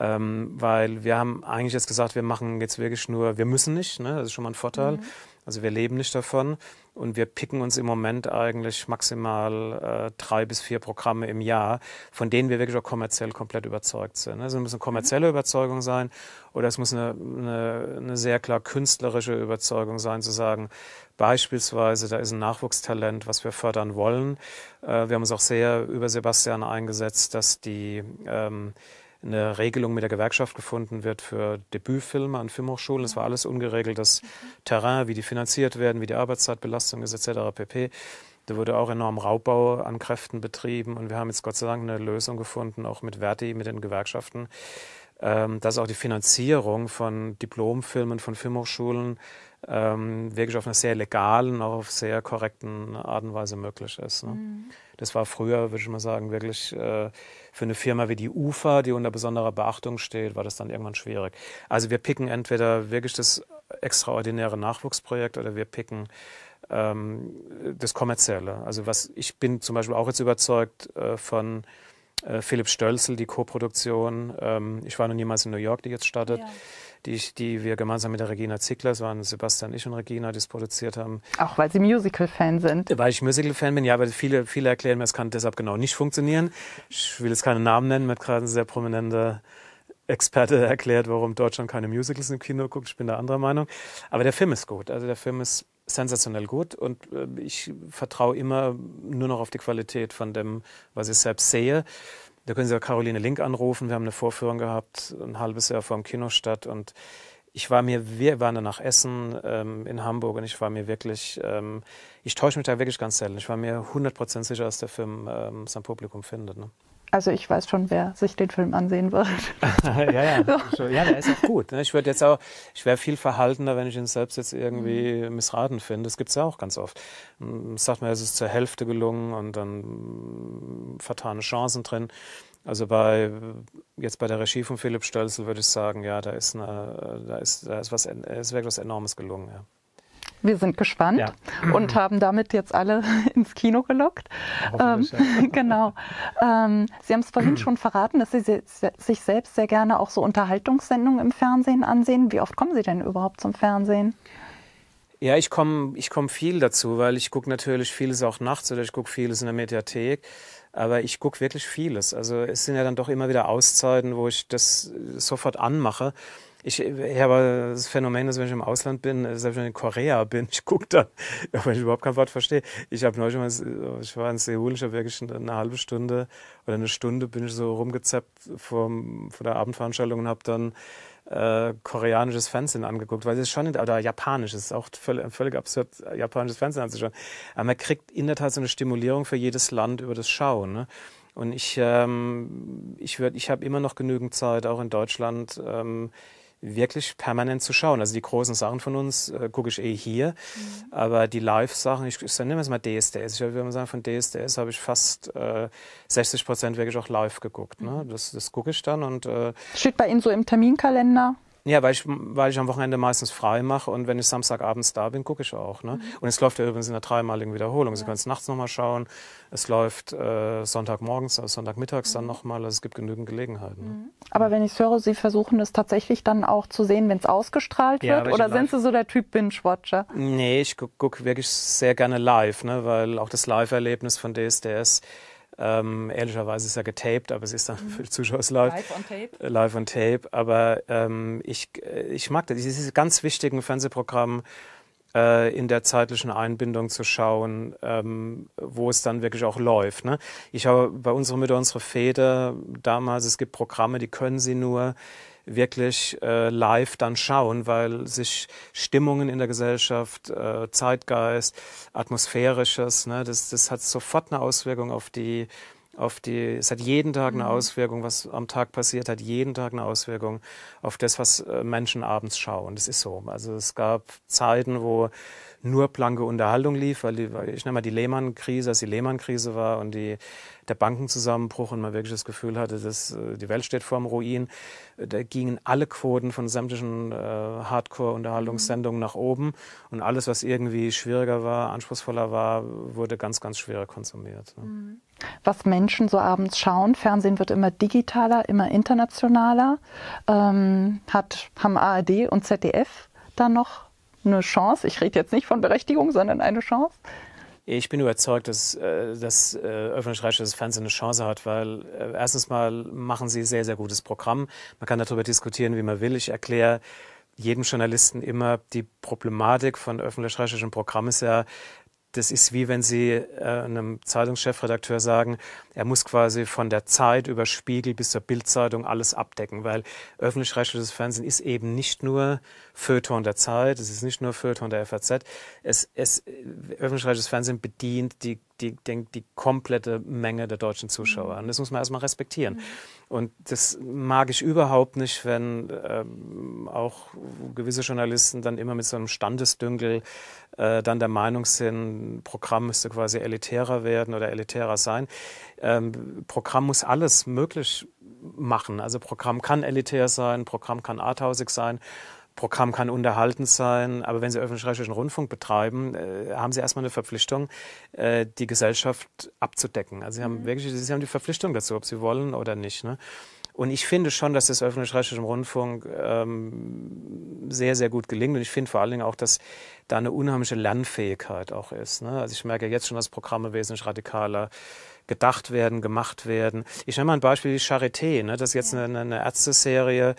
Ähm, weil wir haben eigentlich jetzt gesagt, wir machen jetzt wirklich nur, wir müssen nicht, ne? das ist schon mal ein Vorteil. Mhm. Also wir leben nicht davon und wir picken uns im Moment eigentlich maximal äh, drei bis vier Programme im Jahr, von denen wir wirklich auch kommerziell komplett überzeugt sind. Ne? Also es muss eine kommerzielle mhm. Überzeugung sein oder es muss eine, eine, eine sehr klar künstlerische Überzeugung sein, zu sagen, beispielsweise, da ist ein Nachwuchstalent, was wir fördern wollen. Äh, wir haben uns auch sehr über Sebastian eingesetzt, dass die ähm, eine Regelung mit der Gewerkschaft gefunden wird für Debütfilme an Filmhochschulen. Das war mhm. alles ungeregeltes Terrain, wie die finanziert werden, wie die Arbeitszeitbelastung ist etc. pp. Da wurde auch enorm Raubbau an Kräften betrieben und wir haben jetzt Gott sei Dank eine Lösung gefunden, auch mit Verti, mit den Gewerkschaften, ähm, dass auch die Finanzierung von Diplomfilmen, von Filmhochschulen ähm, wirklich auf einer sehr legalen, auch auf sehr korrekten Art und Weise möglich ist. Ne? Mhm. Das war früher, würde ich mal sagen, wirklich äh, für eine Firma wie die UFA, die unter besonderer Beachtung steht, war das dann irgendwann schwierig. Also wir picken entweder wirklich das extraordinäre Nachwuchsprojekt oder wir picken ähm, das Kommerzielle. Also was ich bin zum Beispiel auch jetzt überzeugt äh, von äh, Philipp Stölzel, die Co-Produktion, ähm, Ich war noch niemals in New York, die jetzt startet. Ja. Die, die, wir gemeinsam mit der Regina Zickler, es waren Sebastian, ich und Regina, die es produziert haben. Auch weil Sie Musical-Fan sind. Weil ich Musical-Fan bin, ja, aber viele, viele erklären mir, es kann deshalb genau nicht funktionieren. Ich will jetzt keinen Namen nennen, mir gerade ein sehr prominenter Experte erklärt, warum Deutschland keine Musicals im Kino guckt. Ich bin der anderer Meinung. Aber der Film ist gut. Also der Film ist sensationell gut und äh, ich vertraue immer nur noch auf die Qualität von dem, was ich selbst sehe. Da können Sie ja Caroline Link anrufen. Wir haben eine Vorführung gehabt, ein halbes Jahr vor dem Kino statt. Und ich war mir, wir waren dann nach Essen ähm, in Hamburg und ich war mir wirklich, ähm, ich täusche mich da wirklich ganz selten. Ich war mir 100% sicher, dass der Film ähm, sein Publikum findet. Ne? Also ich weiß schon, wer sich den Film ansehen wird. ja, ja. So. ja, der ist auch gut. Ne? Ich würde jetzt auch, ich wäre viel verhaltener, wenn ich ihn selbst jetzt irgendwie missraten finde. Das gibt es ja auch ganz oft. Mm, sagt man, es ist zur Hälfte gelungen und dann vertane Chancen drin. Also bei jetzt bei der Regie von Philipp Stölzel würde ich sagen, ja, da ist eine, da ist, da ist was, ist wirklich was Enormes gelungen. Ja. Wir sind gespannt ja. und haben damit jetzt alle ins Kino gelockt. Ähm, genau. Ähm, Sie haben es vorhin schon verraten, dass Sie sich selbst sehr gerne auch so Unterhaltungssendungen im Fernsehen ansehen. Wie oft kommen Sie denn überhaupt zum Fernsehen? Ja, ich komme ich komm viel dazu, weil ich gucke natürlich vieles auch nachts oder ich gucke vieles in der Mediathek. Aber ich gucke wirklich vieles. Also es sind ja dann doch immer wieder Auszeiten, wo ich das äh, sofort anmache ich, ich habe das Phänomen, dass wenn ich im Ausland bin, selbst wenn ich in Korea bin, ich gucke dann, wenn ich überhaupt kein Wort verstehe. Ich habe neulich mal, ich war in Seoul, ich habe wirklich eine halbe Stunde oder eine Stunde bin ich so rumgezappt vom, vor der Abendveranstaltung und habe dann äh, koreanisches Fernsehen angeguckt, weil es ist schon, oder japanisch, es ist auch völlig, völlig absurd, japanisches Fernsehen anzuschauen. Aber man kriegt in der Tat so eine Stimulierung für jedes Land über das Schauen. Ne? Und ich, ähm, ich, würd, ich habe immer noch genügend Zeit, auch in Deutschland, ähm, wirklich permanent zu schauen. Also die großen Sachen von uns äh, gucke ich eh hier, mhm. aber die Live-Sachen, ich, ich nehme es mal DSDS, ich würde mal sagen, von DSDS habe ich fast äh, 60 Prozent wirklich auch live geguckt. Ne? Mhm. Das, das gucke ich dann und... Äh, Steht bei Ihnen so im Terminkalender? Ja, weil ich, weil ich am Wochenende meistens frei mache und wenn ich Samstagabends da bin, gucke ich auch. Ne? Mhm. Und es läuft ja übrigens in der dreimaligen Wiederholung. Ja. Sie können es nachts nochmal schauen. Es läuft äh, Sonntagmorgens, also Sonntagmittags mhm. dann nochmal. Also es gibt genügend Gelegenheiten. Mhm. Aber wenn ich es höre, Sie versuchen es tatsächlich dann auch zu sehen, wenn es ausgestrahlt ja, wird? Oder sind Sie so der Typ Binge-Watcher? Nee, ich gucke guck wirklich sehr gerne live, ne? weil auch das Live-Erlebnis von DSDS ähm, ehrlicherweise ist er getaped, aber es ist dann mhm. für Zuschauer live. Live on tape. Äh, live on tape. Aber ähm, ich, äh, ich mag das. Es ist ganz wichtig, ein Fernsehprogramm äh, in der zeitlichen Einbindung zu schauen, ähm, wo es dann wirklich auch läuft. Ne? Ich habe bei unserer Mütter, unsere Väter damals, es gibt Programme, die können sie nur wirklich äh, live dann schauen, weil sich Stimmungen in der Gesellschaft, äh, Zeitgeist, atmosphärisches, ne, das, das hat sofort eine Auswirkung auf die auf die, es hat jeden Tag eine mhm. Auswirkung, was am Tag passiert, hat jeden Tag eine Auswirkung auf das, was äh, Menschen abends schauen. Das ist so. Also es gab Zeiten, wo nur blanke Unterhaltung lief, weil die, ich nenne mal die lehmann krise als die lehmann krise war und die, der Bankenzusammenbruch und man wirklich das Gefühl hatte, dass äh, die Welt steht vorm Ruin, da gingen alle Quoten von sämtlichen äh, Hardcore-Unterhaltungssendungen mhm. nach oben und alles, was irgendwie schwieriger war, anspruchsvoller war, wurde ganz, ganz schwer konsumiert. Ne? Mhm was Menschen so abends schauen. Fernsehen wird immer digitaler, immer internationaler. Ähm, hat, haben ARD und ZDF da noch eine Chance? Ich rede jetzt nicht von Berechtigung, sondern eine Chance. Ich bin überzeugt, dass, äh, dass äh, öffentlich-rechtliches Fernsehen eine Chance hat, weil äh, erstens mal machen sie sehr, sehr gutes Programm. Man kann darüber diskutieren, wie man will. Ich erkläre jedem Journalisten immer, die Problematik von öffentlich-rechtlichen Programmen ist ja, das ist wie wenn Sie äh, einem Zeitungschefredakteur sagen, er muss quasi von der Zeit über Spiegel bis zur Bildzeitung alles abdecken, weil öffentlich-rechtliches Fernsehen ist eben nicht nur Föton der Zeit, es ist nicht nur Föton der FAZ. Es, es äh, öffentlich-rechtliches Fernsehen bedient die die, die, die komplette Menge der deutschen Zuschauer. Mhm. Und das muss man erstmal respektieren. Mhm. Und das mag ich überhaupt nicht, wenn ähm, auch gewisse Journalisten dann immer mit so einem Standesdüngel äh, dann der Meinung sind, Programm müsste quasi elitärer werden oder elitärer sein. Ähm, Programm muss alles möglich machen. Also Programm kann elitär sein, Programm kann arthausig sein. Programm kann unterhaltend sein, aber wenn Sie öffentlich-rechtlichen Rundfunk betreiben, äh, haben Sie erstmal eine Verpflichtung, äh, die Gesellschaft abzudecken. Also Sie mhm. haben wirklich, Sie haben die Verpflichtung dazu, ob Sie wollen oder nicht. Ne? Und ich finde schon, dass das öffentlich-rechtliche Rundfunk ähm, sehr, sehr gut gelingt. Und ich finde vor allen Dingen auch, dass da eine unheimliche Lernfähigkeit auch ist. Ne? Also ich merke jetzt schon, dass Programme wesentlich radikaler gedacht werden, gemacht werden. Ich nenne mal ein Beispiel wie Charité, ne? das ist jetzt eine, eine Ärzteserie, serie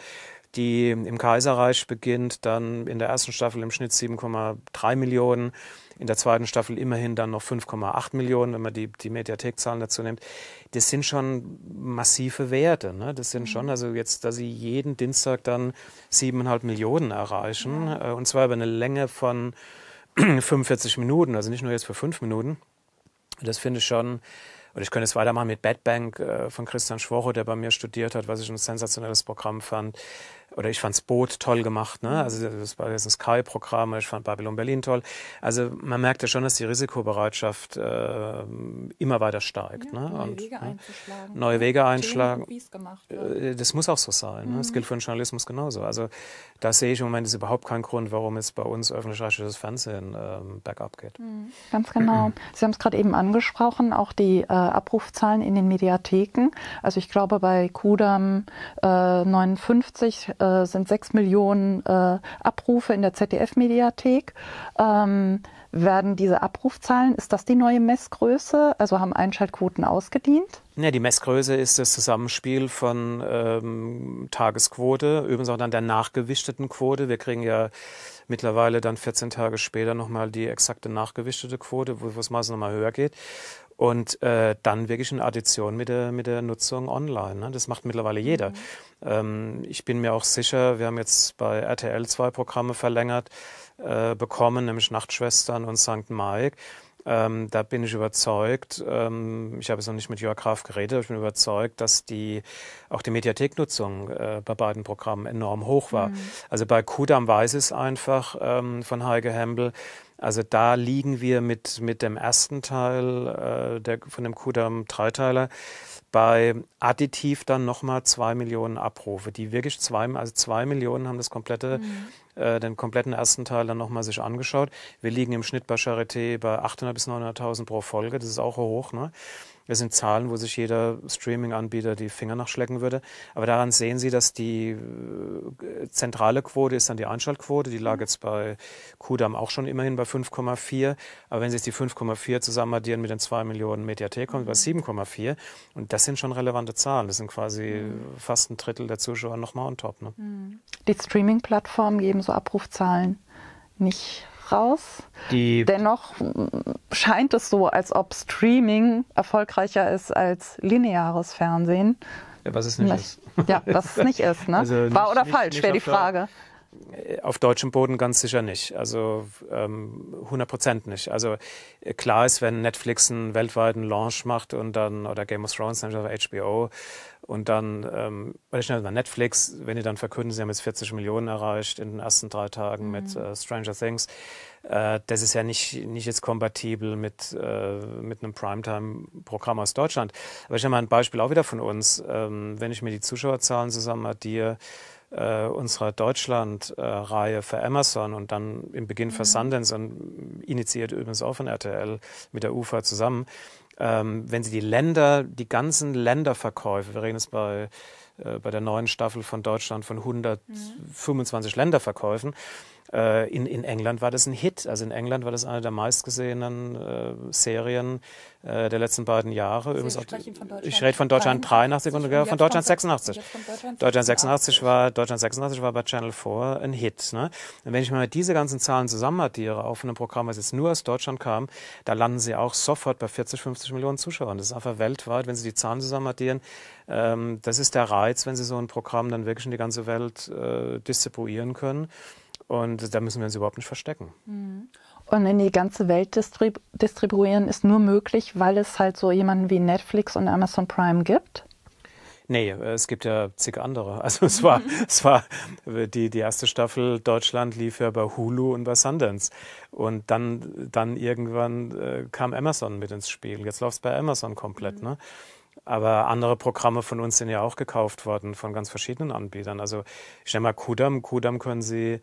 die im Kaiserreich beginnt, dann in der ersten Staffel im Schnitt 7,3 Millionen, in der zweiten Staffel immerhin dann noch 5,8 Millionen, wenn man die, die Mediathekzahlen dazu nimmt. Das sind schon massive Werte. Ne? Das sind mhm. schon, also jetzt, dass sie jeden Dienstag dann siebeneinhalb Millionen erreichen, ja. Äh, und zwar über eine Länge von 45 Minuten, also nicht nur jetzt für fünf Minuten. Das finde ich schon, und ich könnte es weitermachen mit Bad Bank äh, von Christian Schwoche, der bei mir studiert hat, was ich ein sensationelles Programm fand oder ich fand's Boot toll gemacht, ne? Also das war jetzt ein Sky-Programm, ich fand Babylon Berlin toll. Also man merkt ja schon, dass die Risikobereitschaft äh, immer weiter steigt. Ja, ne? Neue und, Wege ne? einzuschlagen. Neue Wege einschlagen. Themen, äh, das muss auch so sein. Ne? Das gilt mhm. für den Journalismus genauso. Also da sehe ich im Moment ist überhaupt keinen Grund, warum es bei uns öffentlich-rechtliches Fernsehen ähm, bergab geht. Mhm. Ganz genau. Sie haben es gerade eben angesprochen, auch die äh, Abrufzahlen in den Mediatheken. Also ich glaube bei Kudam äh, 59 äh, sind sechs Millionen äh, Abrufe in der ZDF-Mediathek. Ähm, werden diese Abrufzahlen, ist das die neue Messgröße? Also haben Einschaltquoten ausgedient? Ja, die Messgröße ist das Zusammenspiel von ähm, Tagesquote, übrigens auch dann der nachgewichteten Quote. Wir kriegen ja mittlerweile dann 14 Tage später nochmal die exakte nachgewichtete Quote, wo es meistens nochmal höher geht. Und äh, dann wirklich in Addition mit der, mit der Nutzung online. Ne? Das macht mittlerweile jeder. Mhm. Ähm, ich bin mir auch sicher, wir haben jetzt bei RTL zwei Programme verlängert äh, bekommen, nämlich Nachtschwestern und St. Mike. Ähm, da bin ich überzeugt, ähm, ich habe jetzt noch nicht mit Jörg Graf geredet, aber ich bin überzeugt, dass die auch die Mediatheknutzung äh, bei beiden Programmen enorm hoch war. Mhm. Also bei Kudam weiß es einfach ähm, von Heike Hembel, also da liegen wir mit, mit dem ersten Teil äh, der, von dem Kudam Dreiteiler bei additiv dann nochmal zwei Millionen Abrufe, die wirklich zwei, also zwei Millionen haben das komplette, mhm. äh, den kompletten ersten Teil dann nochmal sich angeschaut. Wir liegen im Schnitt bei Charité bei 800 bis 900.000 pro Folge, das ist auch hoch, ne? Das sind Zahlen, wo sich jeder Streaming-Anbieter die Finger nachschlecken würde. Aber daran sehen Sie, dass die äh, zentrale Quote ist dann die Einschaltquote. Die lag mhm. jetzt bei Kudam auch schon immerhin bei 5,4. Aber wenn Sie jetzt die 5,4 zusammen addieren mit den 2 Millionen Mediathek, kommt bei 7,4. Mhm. Und das sind schon relevante Zahlen. Das sind quasi mhm. fast ein Drittel der Zuschauer nochmal on top. Ne? Mhm. Die Streaming-Plattformen geben so Abrufzahlen nicht raus. Die Dennoch scheint es so, als ob Streaming erfolgreicher ist als lineares Fernsehen. Ja, was es nicht, nicht ist. Ja, was es nicht ist. Ne? Also nicht, War oder nicht, falsch, wäre die Frage auf deutschem Boden ganz sicher nicht. Also ähm, 100 Prozent nicht. Also äh, klar ist, wenn Netflix einen weltweiten Launch macht und dann, oder Game of Thrones, dann auf HBO und dann, ähm, weil ich mal Netflix, wenn die dann verkünden, sie haben jetzt 40 Millionen erreicht in den ersten drei Tagen mhm. mit äh, Stranger Things, äh, das ist ja nicht, nicht jetzt kompatibel mit, äh, mit einem Primetime-Programm aus Deutschland. Aber ich nehme mal ein Beispiel auch wieder von uns. Ähm, wenn ich mir die Zuschauerzahlen zusammen addiere, äh, unserer Deutschland-Reihe für Amazon und dann im Beginn für mhm. Sundance und initiiert übrigens auch von RTL mit der UFA zusammen. Ähm, wenn Sie die Länder, die ganzen Länderverkäufe, wir reden jetzt bei, äh, bei der neuen Staffel von Deutschland von 125 mhm. Länderverkäufen, äh, in, in England war das ein Hit. Also in England war das eine der meistgesehenen äh, Serien äh, der letzten beiden Jahre. Sie Übrigens auch, ich rede von Deutschland 83 und von Deutschland 86. Deutschland, Deutschland 86 war Deutschland 86 war bei Channel 4 ein Hit. Ne? Und wenn ich mal diese ganzen Zahlen zusammenaddiere auf einem Programm, was jetzt nur aus Deutschland kam, da landen sie auch sofort bei 40, 50 Millionen Zuschauern. Das ist einfach weltweit, wenn Sie die Zahlen zusammenaddieren. Ähm, das ist der Reiz, wenn Sie so ein Programm dann wirklich in die ganze Welt äh, distribuieren können. Und da müssen wir uns überhaupt nicht verstecken. Mhm. Und in die ganze Welt distribu distribuieren ist nur möglich, weil es halt so jemanden wie Netflix und Amazon Prime gibt? Nee, es gibt ja zig andere. Also es war, mhm. es war die, die erste Staffel Deutschland lief ja bei Hulu und bei Sundance. Und dann, dann irgendwann äh, kam Amazon mit ins Spiel. Jetzt läuft es bei Amazon komplett, mhm. ne? Aber andere Programme von uns sind ja auch gekauft worden von ganz verschiedenen Anbietern. Also ich nenne mal Kudam. Kudam können Sie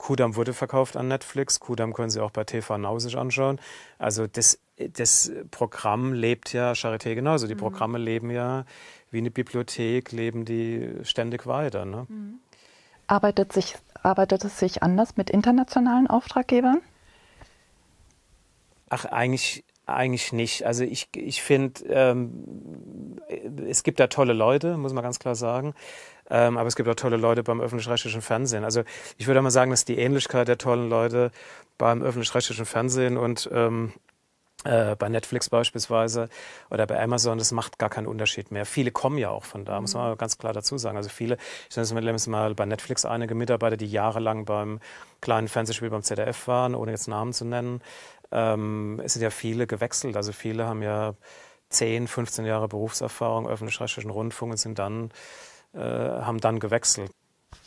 Kudam wurde verkauft an Netflix. Kudam können Sie auch bei TV Now sich anschauen. Also das, das Programm lebt ja Charité genauso. Die mhm. Programme leben ja wie eine Bibliothek, leben die ständig weiter. Ne? Mhm. Arbeitet, sich, arbeitet es sich anders mit internationalen Auftraggebern? Ach, eigentlich eigentlich nicht. Also ich, ich finde, ähm, es gibt da tolle Leute, muss man ganz klar sagen. Ähm, aber es gibt auch tolle Leute beim öffentlich-rechtlichen Fernsehen. Also ich würde mal sagen, dass die Ähnlichkeit der tollen Leute beim öffentlich-rechtlichen Fernsehen und ähm, äh, bei Netflix beispielsweise oder bei Amazon, das macht gar keinen Unterschied mehr. Viele kommen ja auch von da, muss man mhm. ganz klar dazu sagen. Also viele, ich nenne es mal bei Netflix einige Mitarbeiter, die jahrelang beim kleinen Fernsehspiel beim ZDF waren, ohne jetzt Namen zu nennen. Ähm, es sind ja viele gewechselt, also viele haben ja 10, 15 Jahre Berufserfahrung öffentlich-rechtlichen Rundfunk und sind dann, äh, haben dann gewechselt.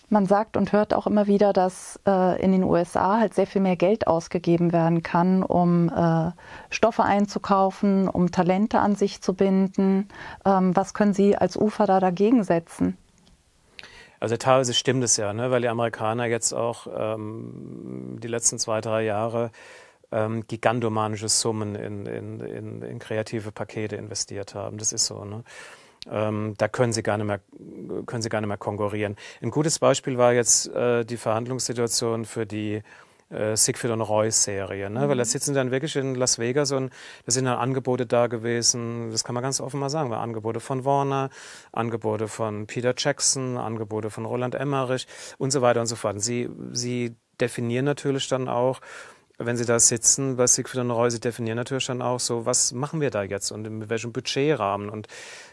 Man sagt und hört auch immer wieder, dass äh, in den USA halt sehr viel mehr Geld ausgegeben werden kann, um äh, Stoffe einzukaufen, um Talente an sich zu binden. Ähm, was können Sie als Ufer da dagegen setzen? Also teilweise stimmt es ja, ne? weil die Amerikaner jetzt auch ähm, die letzten zwei, drei Jahre ähm, gigantomanische Summen in, in, in, in kreative Pakete investiert haben. Das ist so. Ne? ähm, da können sie gar nicht mehr können sie gar nicht mehr konkurrieren. Ein gutes Beispiel war jetzt äh, die Verhandlungssituation für die äh, Siegfried und Roy-Serie, ne? Mhm. weil da mhm. sitzen dann wirklich in Las Vegas und da sind dann Angebote da gewesen, das kann man ganz offen mal sagen, weil Angebote von Warner, Angebote von Peter Jackson, Angebote von Roland Emmerich und so weiter und so fort. Und sie, sie definieren natürlich dann auch, wenn Sie da sitzen, was Siegfried und Roy, Sie definieren natürlich dann auch so, was machen wir da jetzt und in welchem Budgetrahmen und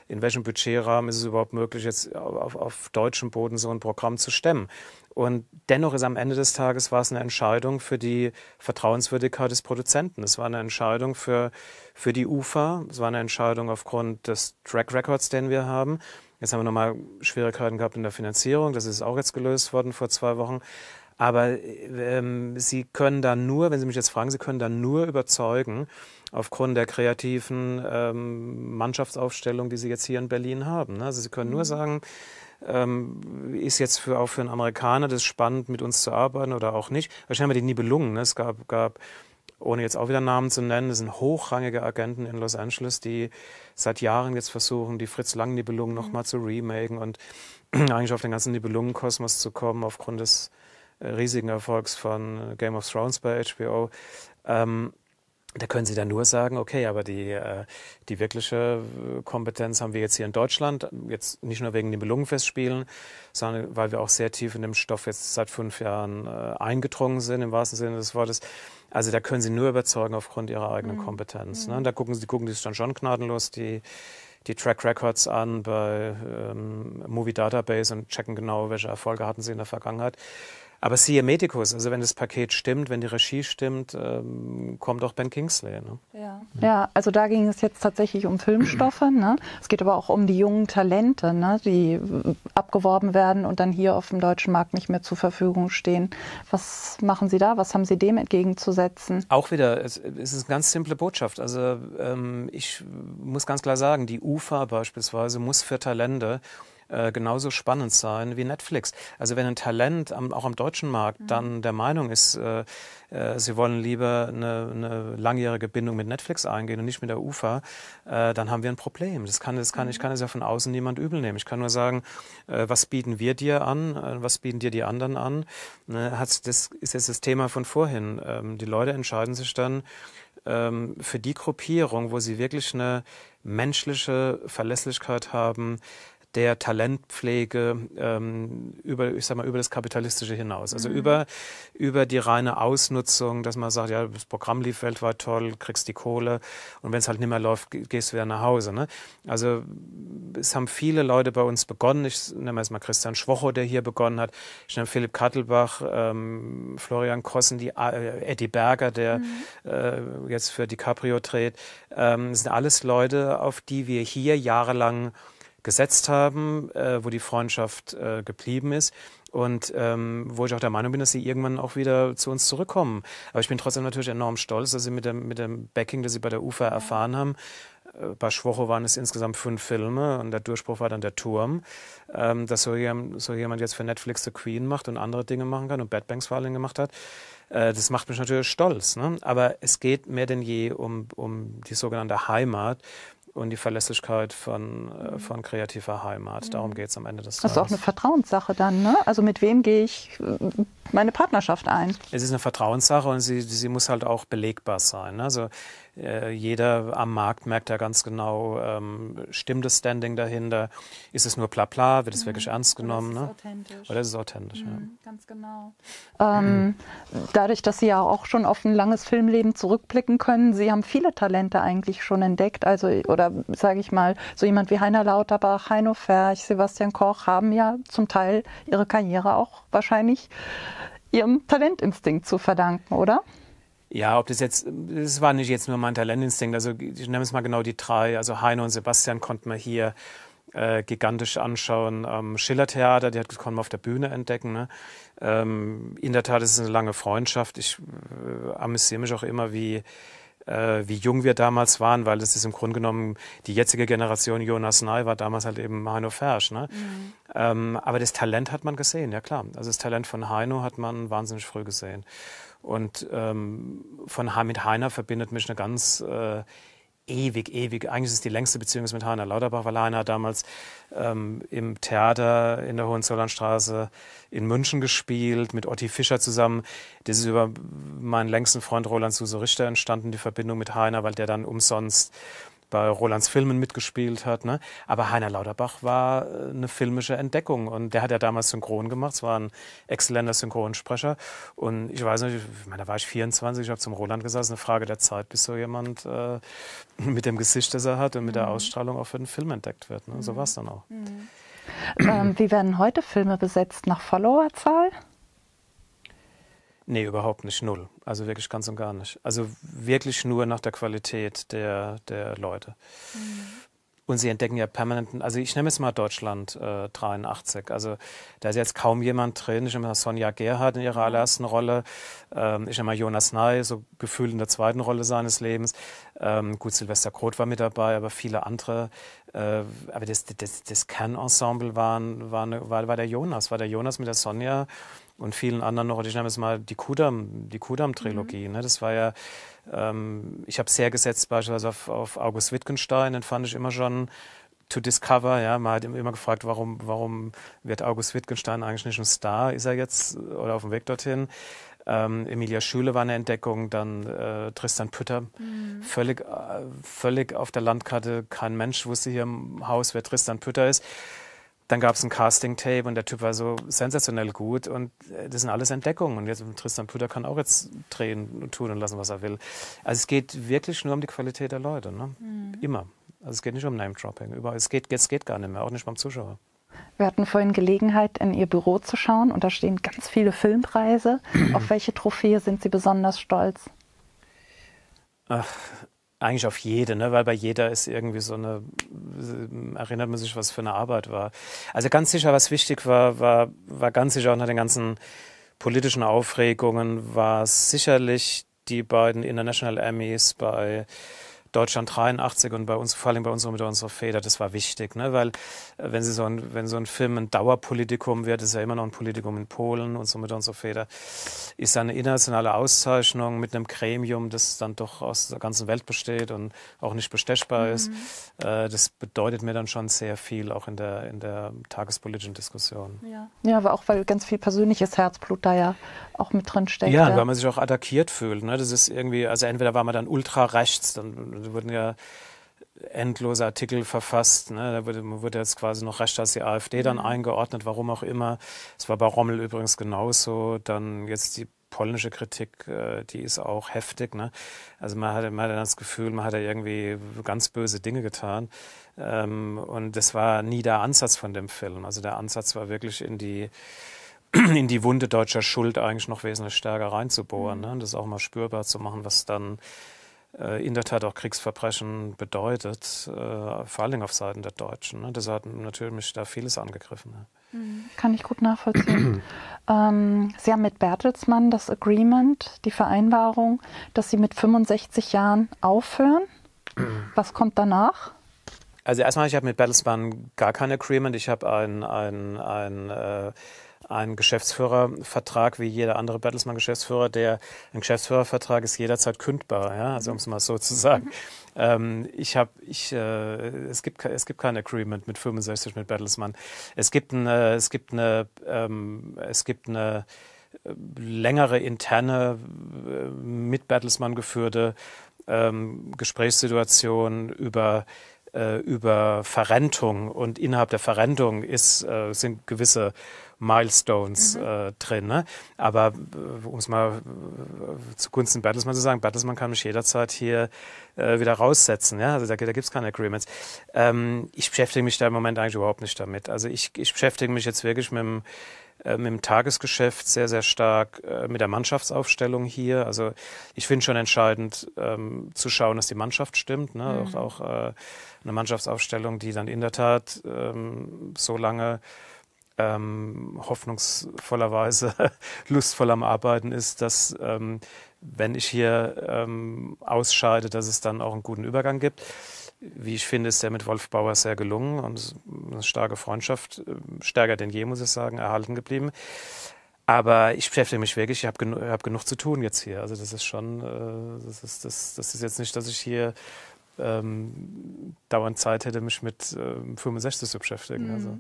in welchem Budgetrahmen ist es überhaupt möglich, jetzt auf, auf deutschem Boden so ein Programm zu stemmen. Und dennoch ist am Ende des Tages war es eine Entscheidung für die Vertrauenswürdigkeit des Produzenten. Es war eine Entscheidung für, für die UFA. Es war eine Entscheidung aufgrund des Track Records, den wir haben. Jetzt haben wir nochmal Schwierigkeiten gehabt in der Finanzierung. Das ist auch jetzt gelöst worden vor zwei Wochen. Aber äh, ähm, Sie können dann nur, wenn Sie mich jetzt fragen, Sie können dann nur überzeugen, aufgrund der kreativen ähm, Mannschaftsaufstellung, die Sie jetzt hier in Berlin haben. Ne? Also Sie können mhm. nur sagen, ähm, ist jetzt für, auch für einen Amerikaner das spannend, mit uns zu arbeiten oder auch nicht. Wahrscheinlich haben wir die Nibelungen. Ne? Es gab, gab ohne jetzt auch wieder Namen zu nennen, das sind hochrangige Agenten in Los Angeles, die seit Jahren jetzt versuchen, die Fritz Lang Nibelungen nochmal mhm. zu remaken und eigentlich auf den ganzen Nibelungen-Kosmos zu kommen, aufgrund des riesigen Erfolgs von äh, Game of Thrones bei HBO. Ähm, da können Sie dann nur sagen, okay, aber die, äh, die wirkliche äh, Kompetenz haben wir jetzt hier in Deutschland, jetzt nicht nur wegen den Belungenfestspielen, sondern weil wir auch sehr tief in dem Stoff jetzt seit fünf Jahren äh, eingedrungen sind, im wahrsten Sinne des Wortes. Also da können Sie nur überzeugen aufgrund Ihrer eigenen mhm. Kompetenz. Mhm. Ne? da gucken Sie, gucken Sie sich dann schon gnadenlos die, die Track Records an bei ähm, Movie Database und checken genau, welche Erfolge hatten Sie in der Vergangenheit. Aber siehe Medicus, also wenn das Paket stimmt, wenn die Regie stimmt, ähm, kommt auch Ben Kingsley. Ne? Ja. ja, also da ging es jetzt tatsächlich um Filmstoffe. Ne? Es geht aber auch um die jungen Talente, ne? die abgeworben werden und dann hier auf dem deutschen Markt nicht mehr zur Verfügung stehen. Was machen Sie da? Was haben Sie dem entgegenzusetzen? Auch wieder, es, ist eine ganz simple Botschaft. Also ähm, ich muss ganz klar sagen, die UFA beispielsweise muss für Talente äh, genauso spannend sein wie Netflix. Also wenn ein Talent am, auch am deutschen Markt mhm. dann der Meinung ist, äh, äh, sie wollen lieber eine, eine, langjährige Bindung mit Netflix eingehen und nicht mit der UFA, äh, dann haben wir ein Problem. Das kann, das kann, mhm. ich kann es ja von außen niemand übel nehmen. Ich kann nur sagen, äh, was bieten wir dir an, äh, was bieten dir die anderen an. Ne, hat's, das ist jetzt das Thema von vorhin. Ähm, die Leute entscheiden sich dann, ähm, für die Gruppierung, wo sie wirklich eine menschliche Verlässlichkeit haben, der Talentpflege ähm, über, ich sag mal, über das Kapitalistische hinaus. Also mhm. über, über die reine Ausnutzung, dass man sagt, ja, das Programm lief weltweit toll, kriegst die Kohle und wenn es halt nicht mehr läuft, gehst du wieder nach Hause. Ne? Also es haben viele Leute bei uns begonnen. Ich nenne jetzt mal Christian Schwocho, der hier begonnen hat. Ich nenne Philipp Kattelbach, ähm, Florian Kossen, die, äh, Eddie Berger, der mhm. äh, jetzt für DiCaprio dreht. Ähm, das sind alles Leute, auf die wir hier jahrelang gesetzt haben, äh, wo die Freundschaft äh, geblieben ist und ähm, wo ich auch der Meinung bin, dass sie irgendwann auch wieder zu uns zurückkommen. Aber ich bin trotzdem natürlich enorm stolz, dass sie mit dem, mit dem Backing, das sie bei der UFA erfahren haben, äh, bei Schwocho waren es insgesamt fünf Filme und der Durchbruch war dann der Turm, ähm, dass so jemand, so jemand jetzt für Netflix The Queen macht und andere Dinge machen kann und Bad Banks vor allem gemacht hat äh, das macht mich natürlich stolz. Ne? Aber es geht mehr denn je um, um die sogenannte Heimat, und die Verlässlichkeit von, äh, mhm. von kreativer Heimat. Mhm. Darum geht es am Ende des Tages. Das ist auch eine Vertrauenssache dann, ne? Also mit wem gehe ich äh, meine Partnerschaft ein? Es ist eine Vertrauenssache und sie, sie muss halt auch belegbar sein. Also äh, jeder am Markt merkt ja ganz genau, ähm, stimmt das Standing dahinter? Ist es nur bla bla? Wird es mhm. wirklich ernst genommen? Oder ist es ne? authentisch? Oder ist es authentisch, mhm, ja. Ganz genau. Ähm, mhm. Dadurch, dass Sie ja auch schon auf ein langes Filmleben zurückblicken können, Sie haben viele Talente eigentlich schon entdeckt. Also, oder sage ich mal, so jemand wie Heiner Lauterbach, Heino Ferch, Sebastian Koch haben ja zum Teil ihre Karriere auch wahrscheinlich ihrem Talentinstinkt zu verdanken, oder? Ja, ob das jetzt, das war nicht jetzt nur mein Talentinstinkt. Also ich nehme es mal genau die drei. Also Heino und Sebastian konnten wir hier äh, gigantisch anschauen. Ähm, Schillertheater, die hat konnten wir auf der Bühne entdecken. Ne? Ähm, in der Tat ist es eine lange Freundschaft. Ich äh, amüsiere mich auch immer, wie äh, wie jung wir damals waren, weil das ist im Grunde genommen die jetzige Generation Jonas Ney war damals halt eben Heino Fersch. Ne? Mhm. Ähm, aber das Talent hat man gesehen, ja klar. Also das Talent von Heino hat man wahnsinnig früh gesehen. Und ähm, von Hamid Heiner verbindet mich eine ganz äh, ewig, ewig. Eigentlich ist es die längste Beziehung mit Heiner Lauterbach, weil Heiner damals ähm, im Theater in der Hohenzollernstraße in München gespielt, mit Otti Fischer zusammen. Das ist über meinen längsten Freund Roland Suse Richter entstanden, die Verbindung mit Heiner, weil der dann umsonst bei Rolands Filmen mitgespielt hat. Ne? Aber Heiner Lauterbach war äh, eine filmische Entdeckung und der hat ja damals synchron gemacht. Es war ein exzellenter Synchronsprecher. Und ich weiß nicht, ich meine, da war ich 24, ich habe zum Roland gesagt, es ist eine Frage der Zeit, bis so jemand äh, mit dem Gesicht, das er hat und mit mhm. der Ausstrahlung auch für den Film entdeckt wird. Ne? So mhm. war es dann auch. Mhm. Ähm, wie werden heute Filme besetzt? Nach Followerzahl? Nee, überhaupt nicht, null. Also wirklich ganz und gar nicht. Also wirklich nur nach der Qualität der, der Leute. Mhm. Und sie entdecken ja permanenten, also ich nehme jetzt mal Deutschland äh, 83. Also da ist jetzt kaum jemand drin. Ich nehme mal Sonja Gerhardt in ihrer mhm. allerersten Rolle. Ähm, ich nehme mal Jonas Ney, so gefühlt in der zweiten Rolle seines Lebens. Ähm, gut, Silvester Groth war mit dabei, aber viele andere. Äh, aber das, das, das Kernensemble waren, waren, war, war der Jonas, war der Jonas mit der Sonja und vielen anderen noch. ich nenne es mal die Kudam, die Kudam-Trilogie. Mhm. Ne? Das war ja, ähm, ich habe sehr gesetzt beispielsweise auf, auf August Wittgenstein, den fand ich immer schon to discover. Ja, man hat immer gefragt, warum, warum wird August Wittgenstein eigentlich nicht ein Star? Ist er jetzt oder auf dem Weg dorthin? Ähm, Emilia Schüle war eine Entdeckung, dann äh, Tristan Pütter, mhm. völlig, äh, völlig auf der Landkarte. Kein Mensch wusste hier im Haus, wer Tristan Pütter ist. Dann gab es ein Casting-Tape und der Typ war so sensationell gut und äh, das sind alles Entdeckungen. Und jetzt Tristan Plüder kann auch jetzt drehen und tun und lassen, was er will. Also es geht wirklich nur um die Qualität der Leute, ne? Mhm. Immer. Also es geht nicht um Name-Dropping. Überall. Es geht, es geht gar nicht mehr, auch nicht beim Zuschauer. Wir hatten vorhin Gelegenheit, in Ihr Büro zu schauen und da stehen ganz viele Filmpreise. Auf welche Trophäe sind Sie besonders stolz? Ach, eigentlich auf jede, ne? weil bei jeder ist irgendwie so eine, erinnert man sich, was für eine Arbeit war. Also ganz sicher, was wichtig war, war, war ganz sicher auch nach den ganzen politischen Aufregungen, war sicherlich die beiden International Emmys bei Deutschland 83 und bei uns, vor allem bei uns mit unserer Feder, das war wichtig, ne? weil äh, wenn, so ein, wenn so ein Film ein Dauerpolitikum wird, ist ja immer noch ein Politikum in Polen und so mit unserer Feder, ist eine internationale Auszeichnung mit einem Gremium, das dann doch aus der ganzen Welt besteht und auch nicht bestechbar mhm. ist. Äh, das bedeutet mir dann schon sehr viel, auch in der, in der tagespolitischen Diskussion. Ja. ja, aber auch, weil ganz viel persönliches Herzblut da ja auch mit drin steckt. Ja, ja. weil man sich auch attackiert fühlt. Ne? Das ist irgendwie, also entweder war man dann ultra rechts, dann da also wurden ja endlose Artikel verfasst. Ne? Da wurde, man wurde jetzt quasi noch recht als die AfD dann mhm. eingeordnet, warum auch immer. Es war bei Rommel übrigens genauso. Dann jetzt die polnische Kritik, äh, die ist auch heftig. Ne? Also man hatte, man hatte das Gefühl, man hat da irgendwie ganz böse Dinge getan. Ähm, und das war nie der Ansatz von dem Film. Also der Ansatz war wirklich in die in die Wunde deutscher Schuld eigentlich noch wesentlich stärker reinzubohren. Mhm. Ne? Und das auch mal spürbar zu machen, was dann äh, in der Tat auch Kriegsverbrechen bedeutet, äh, vor allem auf Seiten der Deutschen. Ne? Das hat natürlich da vieles angegriffen. Mhm. Kann ich gut nachvollziehen. ähm, Sie haben mit Bertelsmann das Agreement, die Vereinbarung, dass Sie mit 65 Jahren aufhören. Was kommt danach? Also erstmal, ich habe mit Bertelsmann gar kein Agreement. Ich habe ein, ein, ein äh, ein Geschäftsführervertrag wie jeder andere Bertelsmann-Geschäftsführer, der ein Geschäftsführervertrag ist jederzeit kündbar, ja, also um es mal so zu sagen. Mhm. Ähm, ich habe, ich, äh, es gibt, es gibt kein Agreement mit 65 mit Bertelsmann. Es gibt eine, äh, es gibt eine, ähm, es gibt eine äh, längere interne äh, mit Bertelsmann geführte ähm, Gesprächssituation über über Verrentung und innerhalb der Verrentung ist, sind gewisse Milestones mhm. äh, drin. Ne? Aber äh, um es mal äh, zugunsten Bertelsmann zu sagen, Bertelsmann kann mich jederzeit hier äh, wieder raussetzen. Ja? Also da, da gibt es keine Agreements. Ähm, ich beschäftige mich da im Moment eigentlich überhaupt nicht damit. Also ich, ich beschäftige mich jetzt wirklich mit dem äh, mit dem Tagesgeschäft sehr, sehr stark äh, mit der Mannschaftsaufstellung hier. Also ich finde schon entscheidend ähm, zu schauen, dass die Mannschaft stimmt. Ne? Mhm. Auch, auch äh, eine Mannschaftsaufstellung, die dann in der Tat ähm, so lange ähm, hoffnungsvollerweise lustvoll am Arbeiten ist, dass ähm, wenn ich hier ähm, ausscheide, dass es dann auch einen guten Übergang gibt. Wie ich finde, ist der mit Wolf Bauer sehr gelungen und eine starke Freundschaft, äh, stärker denn je, muss ich sagen, erhalten geblieben. Aber ich beschäftige mich wirklich, ich habe genu hab genug zu tun jetzt hier. Also das ist schon, äh, das, ist, das, das ist jetzt nicht, dass ich hier ähm, dauernd Zeit hätte, mich mit ähm, 65 zu beschäftigen. Mhm. Also.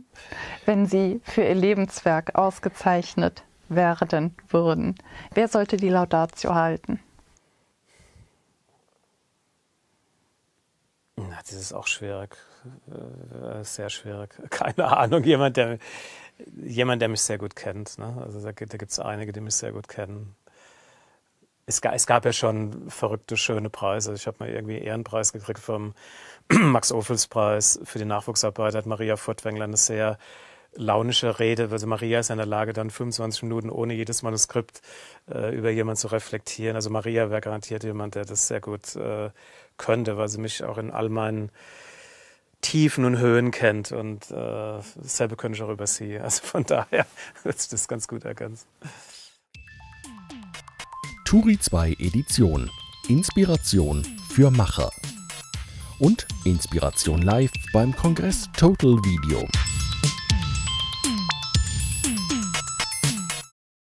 Wenn Sie für Ihr Lebenswerk ausgezeichnet werden würden, wer sollte die Laudatio halten? Na, das ist auch schwierig, äh, sehr schwierig. Keine Ahnung, jemand, der, jemand, der mich sehr gut kennt. Ne? Also da, da gibt es einige, die mich sehr gut kennen es, gab, es gab ja schon verrückte, schöne Preise. Ich habe mal irgendwie Ehrenpreis gekriegt vom Max-Ophels-Preis für die Nachwuchsarbeit, hat Maria Furtwängler eine sehr launische Rede. Also Maria ist in der Lage, dann 25 Minuten ohne jedes Manuskript äh, über jemanden zu reflektieren. Also Maria wäre garantiert jemand, der das sehr gut äh, könnte, weil sie mich auch in all meinen Tiefen und Höhen kennt. Und äh, dasselbe könnte ich auch über sie. Also von daher wird sich das ganz gut ergänzen. Turi 2 Edition. Inspiration für Macher. Und Inspiration Live beim Kongress Total Video.